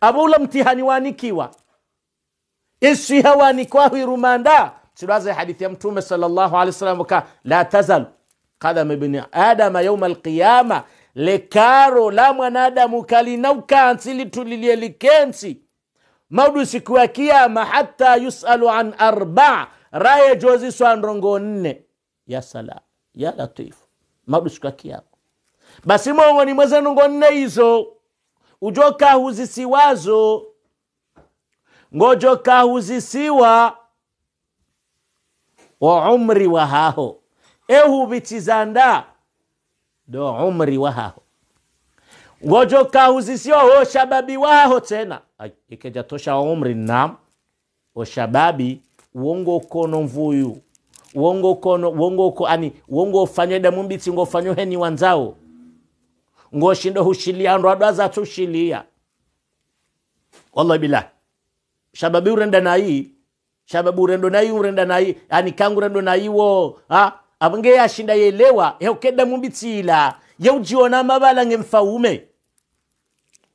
abula mtihani wanikiwa iswiha wanikwaho irumanda silwaze hadithi ya mtume sallallahu alaihi wasallam ka la tazalu qadama ibni adama yauma alqiyama lekaro la mwanadamu kalinaukansi litulilie likensi maudu siku ya kiyama hata yusalu an arbaa raye joziswa ndongo nne ya sala ya latifu maudu siku ya kiyama basi ni mweze ndongo nne hizo ujoka huzisiwazo ngojoka huzisiwa wa umri ehu bitizanda do umri wahaho ngojoka huzisiwa ho shababi waho tena ikeja tosha umri na oshababi uongo ukono mvuyu uongo ukono uongo uko ani uongo ufanywe damu mbitsi ngo ufanywe heni wanzao ngo shindo hushilia ndo adwa za tushilia wallahi billahi shababi urenda na hii shababu urendo na hii urenda na hii ani kangu urendo nai wo ha abange yashinda yelewa yokeda mumbitsila yeujiona mabala ngemfaume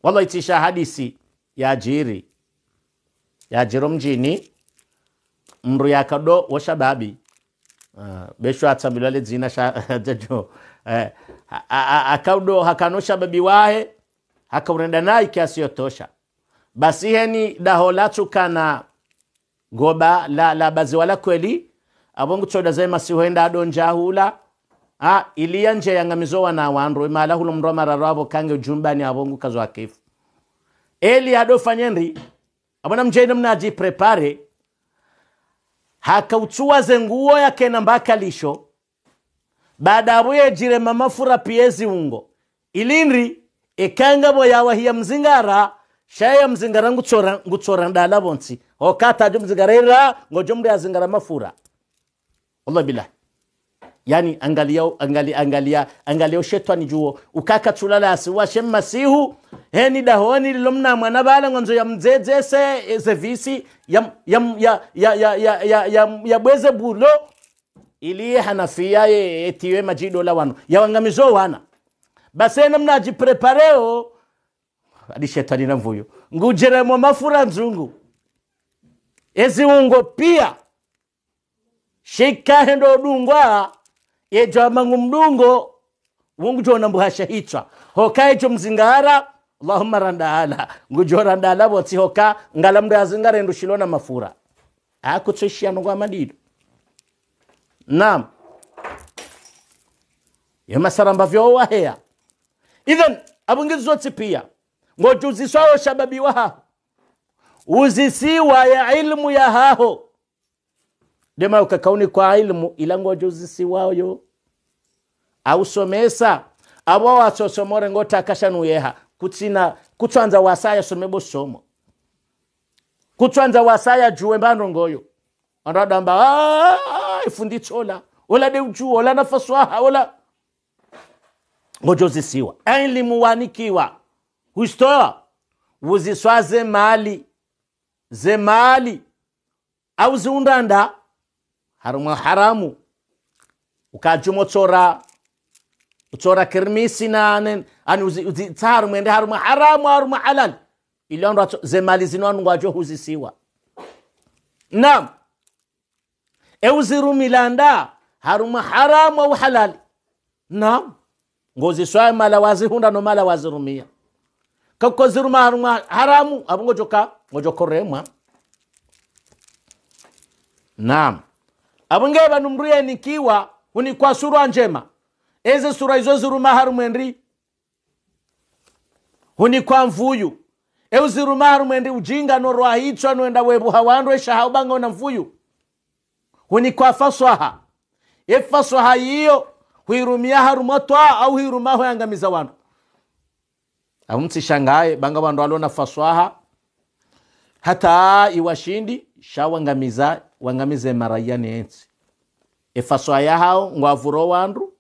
wallahi tisha hadisi yajiri yajiro mjini mndu yakado washababi uh, ah, besho atsambilwa ledzina jajo uh, akaudo hakano shababi wahe hakaurenda nayi kiasiyotosha basi heni daho latsukana goba la, la baziwa la kweli avongu tsoda zai masihoenda adonja hula a ah, iliya nje yang'amizowa na wandu imala hulo mndu amararo avo kange ujumbani avongu kazwa kifu eli adofanyeni abona mjeni mnaji prepare hakauchuwaze nguo yake nambaka lisho baada abuye jire mamafura piezi ungo ilinri ikangabo hiya mzingara shaya mzingara ngutsora ngutsora ndala bonsi okata jo ira azingara mafura wallahi billahi yani angalia angalia angalia angalia shetani juo ukaka tulala chulalasi washe masihu heni dahoni lilomna mwana bala ngonzo ya mdzedzese zevisi ya ya ya ya ya ya ya, ya, ya bweze bulo ili hanafia ye etiwe majido la wano ya wangamizo wana base namna ajiprepareo adi shetani na mvuyo ngujeremo mafura nzungu eziungo pia shikahe ndo dungwa ye jamangu mdungo wungujona mbuhasha hitwa hokai icho mzingara allahumma randaala ngujorandaala wotsi hoka ngala mndu azingarendo shilona mafura akutsoshiyano kwa madido nam vyo wa hea even abungizi zotsi pia ngojuziswawo shababi wahaho uzisiwa ya ilmu ya haho ndema ukakauni kwa ilmu ilango juzisi wayo ausomesa abo wasosomore ngo takashanuyeha kutsina kutswanza wasaya somebo somo kutswanza wasaya juwe mbano ngoyo andadamba ifunditsola ola de deuju ola nafaswaha ola ngojozisiwa elimu wanikiwa hustoa wuziswa zemali zemali au ziundanda haruma haramu ukajimotsora utsora kirmisi nanen ani uzitarumende haruma haramu haruma halal iliondo zemali zino anungwajo huzisiwa nam euzirumilanda haruma haramu au halali nam ngoziswaye mala hunda no mala rumia kako ziruma haruma haramu abongojoka ngojokoremwa nam abunge vanumruye nikiwa unikwa surwa njema ezi surwa izo ziruma harumwendi hunikwa mvuyu euziruma harumwendi ujinga norwahitswa nuenda wevuha wandu eshahaubangona mvuyu hunikwa faswaha efaswaha yiyo huirumia harumwa twa au huiruma huyangamiza wandu aumtsishangaye banga wandu alona faswaha hata iwashindi shawangamiza wangamize maraia nensi efaso hao ngwavuro wandu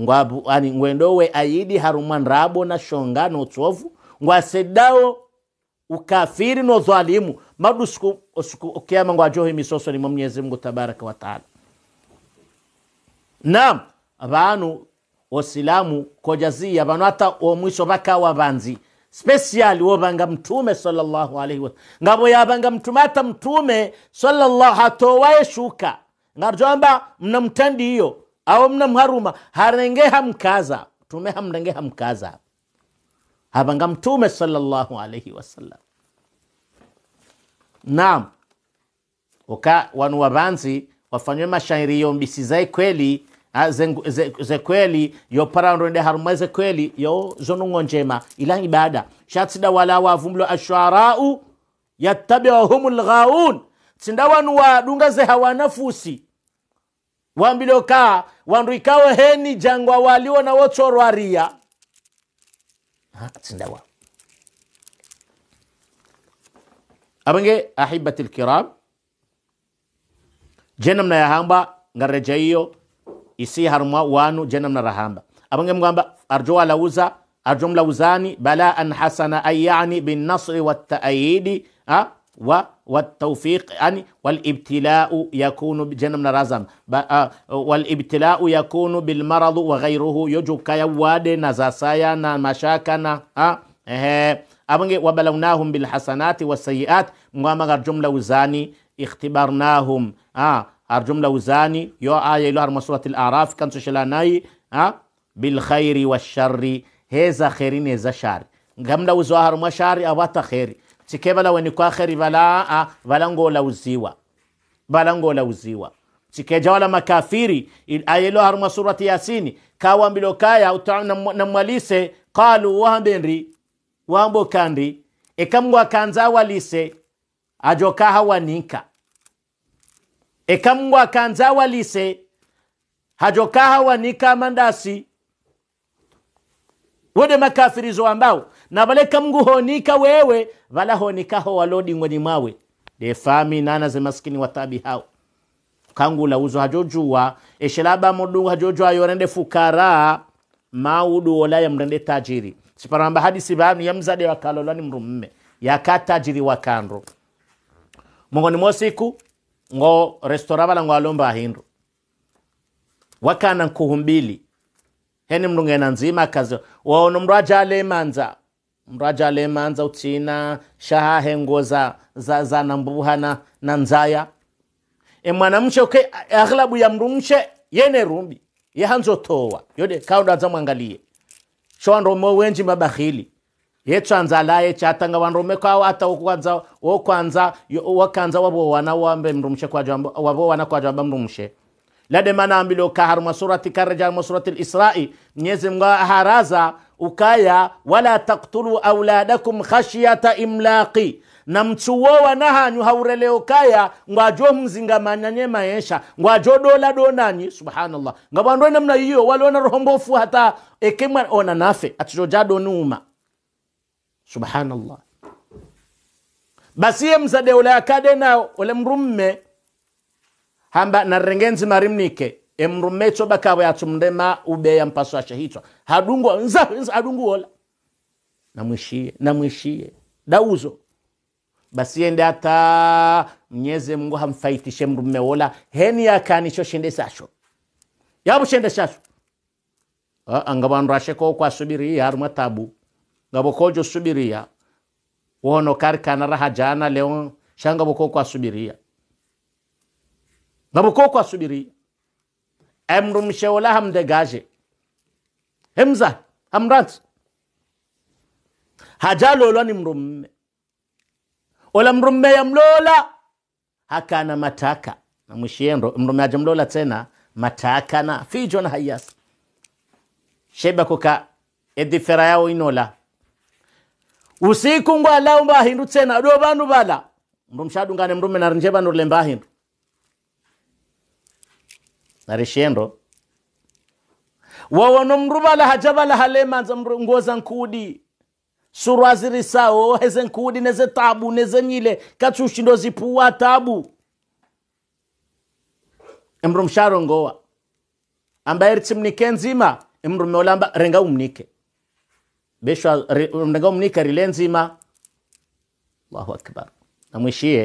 ngwabu, ani ngwendowe aidi harumwa nrabo na shonga notsovu ngwasedawo ukafiri no dhalimu madu siku siku kiama ngwajohe misoso ni Mwenyezi Mungu tabaraka wa taala nam vanu osilamu kojazia vanu hata omwiso vakawa vanzi special wobanga mtume sallallahu alaihi wa ngabo yabanga mtume hata mtume sallallahu hatowaye shuka ngarjo amba mnamtandi hiyo au mharuma harenge hamkaza mtume hamrenge mkaza habanga mtume sallallahu alaihi wasallam naam uka wanu wabanzi wafanywe mashairi yombisi zai kweli Ah, zekweli yo parandonde harumwe zekweli yo zonungo njema ila ibada shatsida wala wavumlo asharau yattabi'uhum lghaun tsinda wanu wadunga zehawanafusi wambiloka wandu ikawe heni jangwa waliwo nawotsorwaria tsindawa abange ahibati lkiram jenamna yahamba ngarejaiyo isi harumwa wanu jena mnarahamba abange mgamba arjo walauza arjo mlauzani an hasana ay yani binnasri wattaayidi wa والتوفيق يعني والابتلاء يكون جنم رزم والابتلاء يكون بالمرض وغيره يجوك يواد نزاسايا مشاكنا أه أبنجي وبلوناهم بالحسنات والسيئات مغامغر جملة وزاني اختبرناهم آه ar jumla uzani yo aya ilo harmo suratil araf kanso nai ha bil khairi washarri heza kheri neza shari ngamla uzwa harma shari awata kheri tikebala weni kwa kheri vala a valangola uziwa valangola uziwa tsikejawala makafiri aya ilo harma surati yasini kawa kawambilo kaya namwalise kalu wahambenri wahambo kandi ekamgwa kanza walise ajokaha waninka ekamwa kanza walise hajokaha wanika mandasi wode makafirizo ambao na vale honika wewe honika ho walodi ngweni de fami nana ze zemaskini watabi hao kangu la uzo hajojua eshelaba modu hajojua yorende fukara maudu wola ya mrende tajiri siparamba hadi sibanu ya mzade wa kalolani mrumme ya katajiri wa kandro mungoni mwosiku ngo restora bala ngo alomba hindu wakana nkuhumbili heni mndu ngena nzima akazi waona mndu ajalemanza mndu manza utina shahahe nguo za, za, za nambuha na, na nzaya emwanamshe okay, e aghlabu ya mndu mshe yene rumbi towa yode kaunda za mwangalie showandu wenji mabakhili yetsvanza laye chatanga vanhu rume kwavo ata wokwanza wokwanza wakanza wavowana wambe mrumshe wavowana kwaja wamba mrumshe lade mana ambilo kahar masurati karja masurati lisrai mnyezi mungu haraza ukaya wala taktulu auladakum khashiyata imlaqi na mtsuwowa nahanyu haureleo kaya ngwajo mzingamanyanye maesha ngwajo dola donanyi subhanallah nga ngabandwe mna iyo walona rohombofu hata ekemwa ona nafe atijoja donuuma subhanallah basi basiye mzade akade na ule mrumme hamba na rengenzi marimnike emrumme choba kawe atumndema ubeya mpaso ashehitwa hadungu nza nza hadungu ola namwishie namwishie dauzo basiende hata mnyeze mungu hamfaitishe mrumme wola heni yakanisho shende sasho yabu shende sasho ah, angabandu asheko kwasubiri yarumwa tabu nga bokojo subiria wono kari raha jana leo shanga bokoko asubiria nga bokoko asubiria emru msheola hamdegaje hemza hamrat hajalolwa ni mrumme ola mrumme yamlola hakana mataka na mwishiendo mrume ajamlola tena mataka na fijo na hayas sheba edifera yao inola usiku ngwalau mbahindu tsena do bandu bala mndu mshadungane mndu menarnje bandu le mbahindu narishendo wawono mndu bala haja bala halemanza ngoza nkudi surwazirisao heze nkudi neze tabu neze nyile katsushindo zipuwa tabu emndu msharongowa ambaye nzima emndu meolamba renga umnike beshwa mrenga mnika rile nzima allahu akbar namwishiye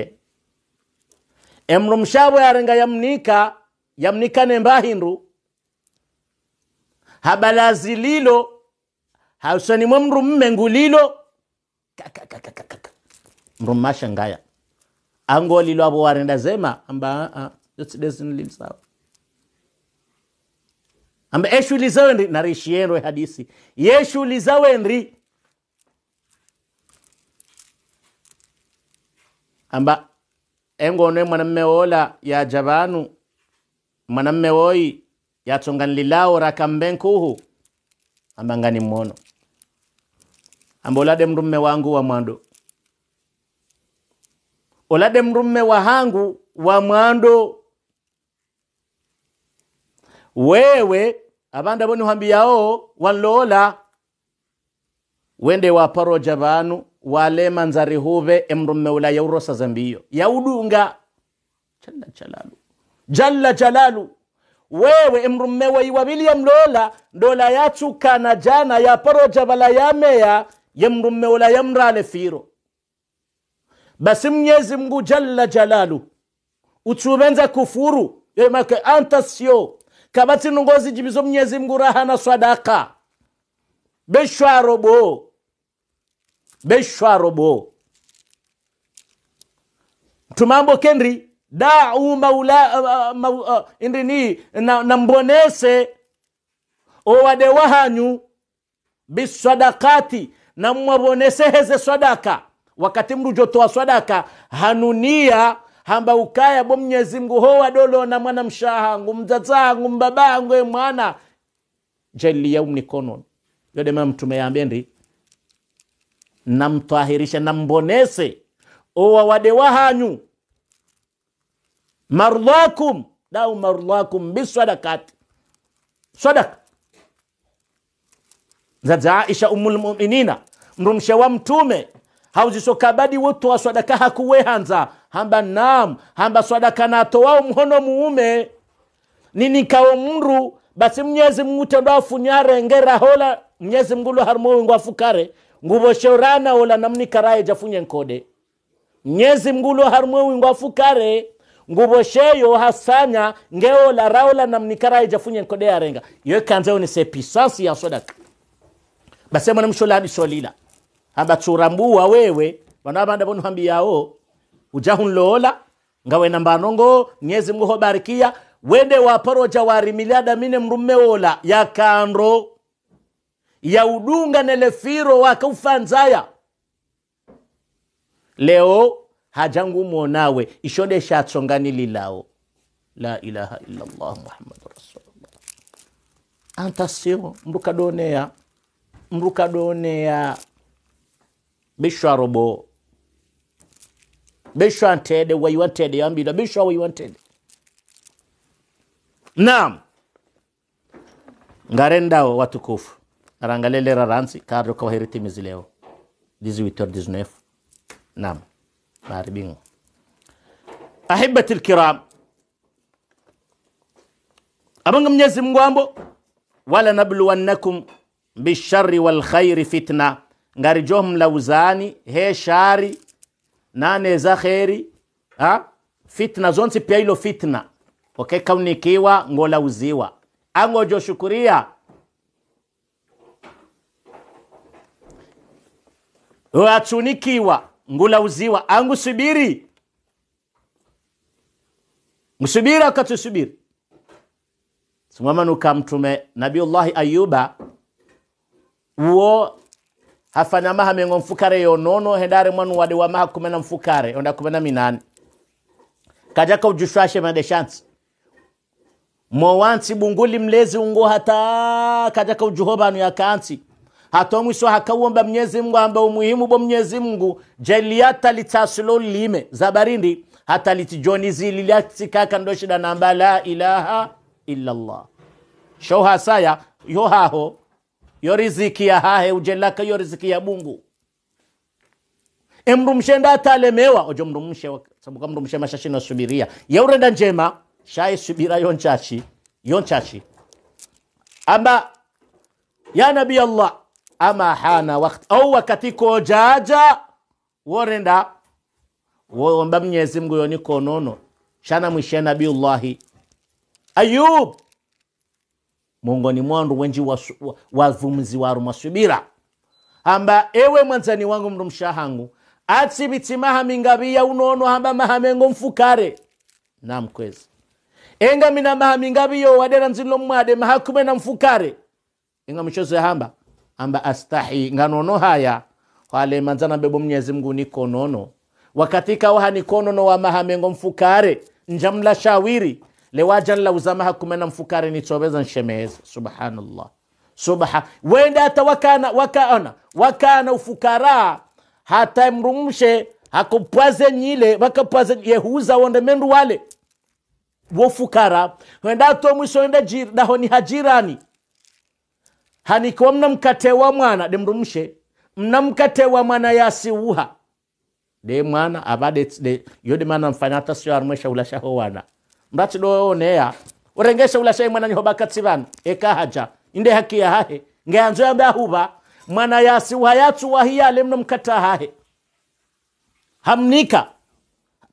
emru mshabwe arenga yamnika yamnikane mbahindu habalazi lilo hausanimwe mru mmengulilo lilo mmashangaya angolilo abo warenda zema amba uh, amba eshuuliza wendri narishiyenro ehadisi amba engono mwanamme wola ya jabanu mwanamme woyi yatsonganlilawo rakambe nkuhu amba ngani mmono amba olade mrumme wangu wa mwando olade mrumme wa hangu wa mwando wewe abandi abo nihambiyawo wanlola wende waparoja vanu walema nzari huve emrume ula yaurosa zambiyo yaudunga jalla jalalu jalla jalalu wewe emrume wa waiwa william lola ndola na jana ya yaparoja vala yameya yemrume ula yamrale firo basi mnyezi mgu jalla jalalu utubenza kufuru yemake antasio kaba nungozi jibizo mnyezi mguraha na swadaka beshwa robo beshwa robo tumambo kendri dau maula uh, ma, uh, uh, uh indini na, na mbonese owade wahanyu bisadakati na mwabonese heze swadaka wakati mrujotoa swadaka hanunia hamba ukaya bo mnyezi mngu ho wadolona mwana mshahangu mdzadzahangu mbabangu e mwana jali yaumni konon yodema mtume yambe ndi na nambonese owa wade wahanyu mardhakum dau mardhakum bisadakati sadaka zadza aisha mu'minina mrumshe wa mtume hauzisokabadi wotoa swadaka hakuwehanza hamba nam hamba swadaka natowao mhono muume ninikawo mru basi mnyezi mungu tendo afunyare ngera hola mnyezi mungu lo harimo ngo afukare nguvosheurana ola namnikaraye jafunye nkode mnyezi mungu lo harimo wingo afukare nguvosheyo hasanya ngeola raola namnikaraye jafunye nkode yarenga yo kanzeo ni sepisansi ya swadaka basi mwana mshola hadi solila hadachura mbuwa wewe vana vanda vonuhambiyao ujahunloola ngawena mbano ngo nyezi mguho barikia wende waporoja warimiliada mine mrume wola yakandro yaudunga nelefiro wakaufanzaya leo hajangumwonawe ishode shatsonganililao la ilaha illallah muhammadu rasulullah antasio mrukadonea mrukadonea bishwa robo bishwa ntede wayiwantede yambira bishwa ntede naam ngarendawo watukufu arangalelera ransi kadro kawahiritimizi leo 18h19 naam maharibingu ahibati lkiram abanga mnyezi mngwambo wala nabluwannakum bishari walkhairi fitna ngari jomla uzani he shari nane za kheri ha? fitna zonsi pia ilo fitna okay kaunikiwa ngola uziwa ango joshukuria wachunikiwa ngula uziwa angu subiri subiri. akatusubiri simamanuka mtume Allahi ayuba uwo hafanya maha mengo mfukare yonono hedare mwanu wade wa maha kumena mfukare onda kumena minane kajaka ujushwashe madeshansi mowansi bunguli mlezi ungo hata kajaka ujuhobanu yakansi hatomwiso hakauomba mnyezi mngu amba umuhimu bo mnyezi mungu jeliata litasilo lime zabarindi hata zili liliatikaka ndo shida namba la ilaha illallah shoha saya yohaho yo riziki ya hahe ujelaka yo riziki ya bungu emrumshenda atalemewa ojo mrumshe sabuka mrumshe mashashi nasubiria yeurenda njema shaye subira yonchashi yonchashi amba ya nabi allah ama hana wakti au wakati kojaja worenda womba mnyezi mgu yonikonono shana mwishe nabiullahi ayub miongoni mwandu wenji wavumizi wa, waru mwaswibira hamba ewe mwanzani wangu mndu mshahangu atsi vitsimaha mingaviya unono hamba mahamengo mfukare namkwezi enga mina maha mingaviyo wadera nzilo mwade mahakume na mfukare enga mchoze hamba amba astahi nganono haya hale manzana bebo mnyezi mngu nikonono wakati kawaha nikonono wa mahamengo mfukare njamla shawiri lewa janla uzamaha kumena mfukari nitsobeza nshemeeza subhanallah subha wende hata wakana wakana wakana ufukara hata mrumshe hakupwaze nyile wakapwaze yehuza wonde mendu wale wofukara wenda to mwiso wenda jir daho ni hajirani hanikuwa mkate wa mwana de mna mkate wa mwana yasiuha de mwana abade yode mana mfanya hata sio armesha ulasha ho wana mbatsi doooneya orengese ulasai mwana niho bakatsi vanu ekahaja inde haki yahahe ngeyanzo yambe ahuva mwana yasi yatsuwahiya ale mno mkata hahe hamnika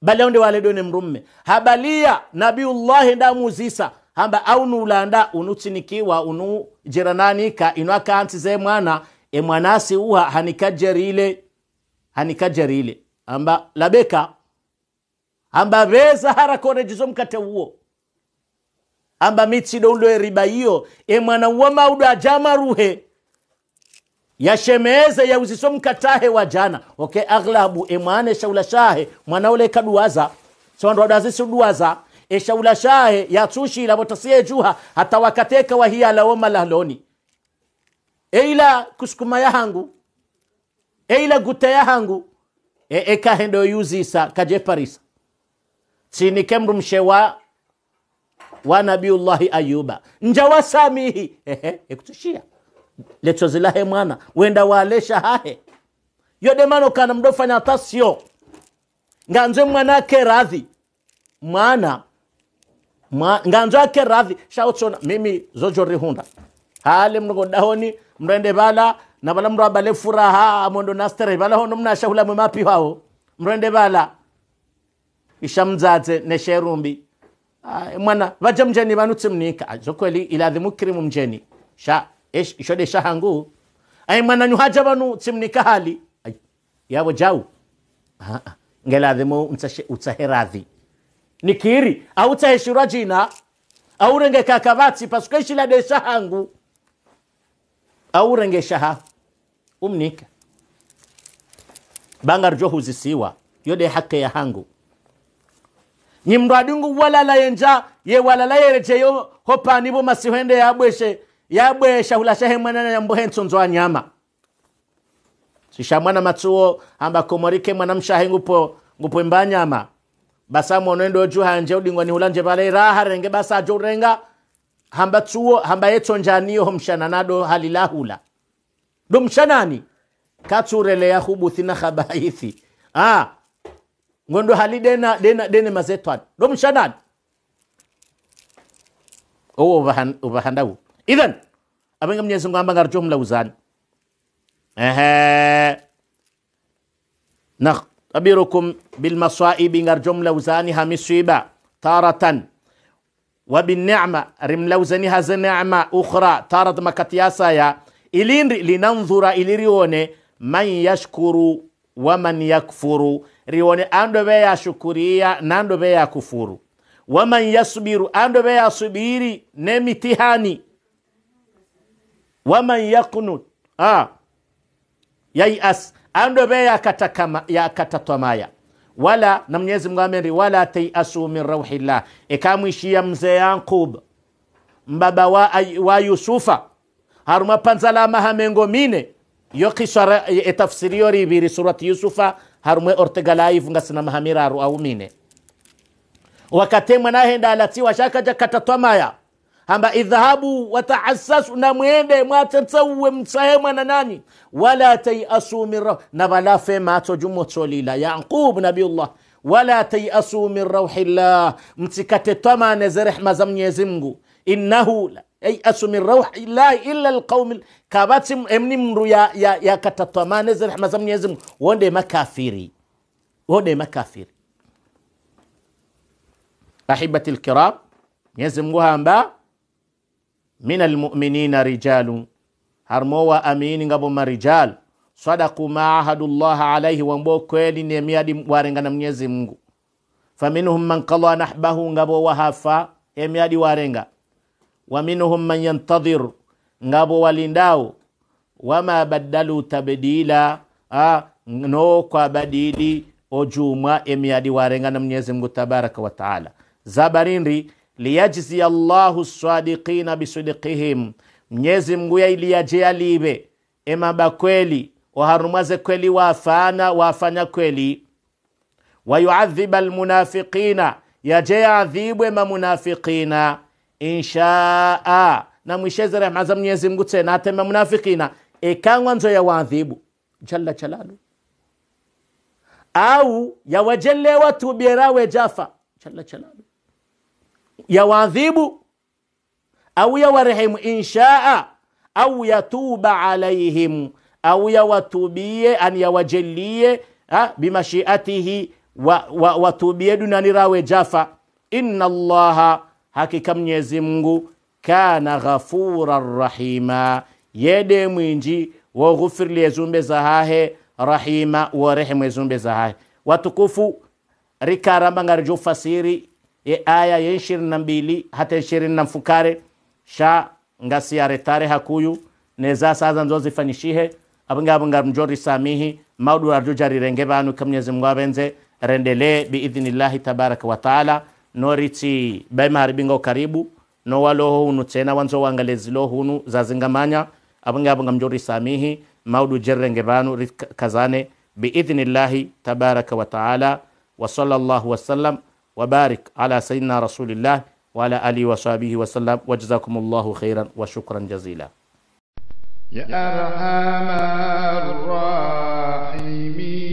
bali wale waledone mrumme habalia nabiullahi muzisa hamba au aunulanda unutsinikiwa unu jirananika inwakaantsize mwana emwanasi uha hanikajerile hanikajerile hamba labeka amba veza harakorejizo mkate uo amba mitsido undo eriba iyo emwana uwa maudo ajamaruhe yashemeze yauziso mkatahe wa jana okay aghlabu emwane shaula shahe mwana ule kaduwaza sondwadazisiduwaza eshaula shahe yatsushila e juha hata wakateka wahiyalawoma lahloni eila kusukuma yahangu eila guta yahangu e, ekahendo yuzisa kajeparisa sini kemru mshewa wa nabiullahi ayuba njawa samihi ehe ekutushia lechozilahe mwana wenda walesha hahe mano kana mdofanya tasio nganzwe mwana ake radhi mwana Mwa, nganzo ake radhi shautsona mimi zojo rihunda hale mngo dahoni mrende bala na bala mro abale furaha amondo nastere bala hono mnashahula mwe mapi hao mrende bala ishamdzadze nesherumbi ah, mwana vaja mjeni vanutse tsimnika ah, zokweli iladhi mukirimu mjeni sha ish, sha hangu ai mwana nyuhaja vanu tsimnika hali Ay, yavo jau ah, ngeladhimu utsaheradhi nikiri autsaheshirwa jina aurengeka kavatsi pasuka ishilade shahangu aurengesha ha umnika bangarjo huzisiwa yode hake ya hangu nyimndwadingu walalayenja ye walalayerejeyo hopanivo masihende yabweshe yabwesha hulashahe mwanana yambohe ntsonzo anyama sisha mwana matsuo hamba komorike mwana mshahe ngupo ngupo nyama basa endo oju hanje udingwa ni hulanje vale raha renge basa ajo urenga hamba tsuo hamba yetsonjaniyo mshana nado halilahula do mshanani ya hubuthi na khabaithi ah gonɗo haali ɗena ɗena ɗene masetto an ɗum shanan o oba handawu idan abin gam yeso ngamba ngar jom lawzan ehe nakh أخبركم بالمصائب غير جملة وزانها مصيبة تارة وبالنعمة رملوزنها نعمة أخرى تارة مكتياسايا إلين لننظر إليريوني من يشكر waman yakfuru riwone ando ɓe ya shukuriya nando ɓe ya kufuru waman yasbiru ando ɓe ya subiri ne mitihani waman yaknut a yayas ando ɓe ya katatamaya wala na mwenyezi mungu ameri wala tayasu min rauhillah ikamwishia mzee yankub mbaba wa, wa yusufa haruma panzala mahamengo mine yoki shara etafsiri yori ibiri surati yusufa harumwe ortegalaivu ngasinama hamiraru aumine wakatemwe nahenda alatiwa shakaja katatwamaya hamba idhahabu wataasasu na mwende mwatsauwe mtsahemwa na nani wala taiasu min rauh na balafe matso jumotsolila yaqub nabiullah wala taiasu min rauhillah mtsikate twamane ze rehma za mwenyezi mngu innahu yayasu min rauhi llahi illa alqaumi kabati emni mru yakatatwamana ya, ya ezi za mwenyezi wonde makafiri wonde makafiri ahibati lkiram mwenyezi hamba min almuminina rijalu harmowa amini ngabo marijal sadaku ma ahadu llaha alaihi wambo kweli ne miadi warengana mwenyezi faminhum man kala nahbahu ngabo wahafa emiadi warenga wa minhum man yantadhir ngabo walindao wama baddalu tabdila a no kwa badili ojumwa emiyadi warengana mwenyezi mungu tabaraka wa taala zabarindi liyajzi allahu sadiqina bisidqihim mnyezi mungu yailiyaje alibe emaba kweli oharumaze kweli wafana wafanya kweli wayuadhiba almunafiqina yaje yaadhibwe mamunafiqina inshaa na mwisheze rehema za Mwenyezi Mungu tena ateme munafikina ikangwa e, nzo ya waadhibu jalla jalalu au yawajelle watu bierawe jafa jalla jalalu yawadhibu au yawarehemu inshaa au yatuba alaihim au watubie an yawajellie bimashiatihi watubie wa, wa, dunani rawe jafa inna allaha hakika Mwenyezi Mungu kana ghafura rahima yede mwinji woghufirlie zumbe za hahe rahima worehemwe zumbe za hahe watukufu rikaramba ngarijo fasiri e aya ye ishirini na mbili hata ishirini na mfukare sha ngasiyaretare hakuyu neza saza nzozifanyishihe abngabnga mjo risamihi maudu arjo jarirenge banu kamnyezi mwabenze rendele biidhnillahi tabaraka wataala noritsi baimaharivinga ukaribu no waloho hunu tsena wanzo wangalezilo hunu zazingamanya avungavo ngamjori samihi maudu jerrenge vanu rikazane biidhnillahi tabaraka wataala wasala llahu wasallam وبارك على سيدنا رسول الله وعلى آله وصحبه وسلم وجزاكم الله خيرا وشكرا جزيلا يا أرحم الراحمين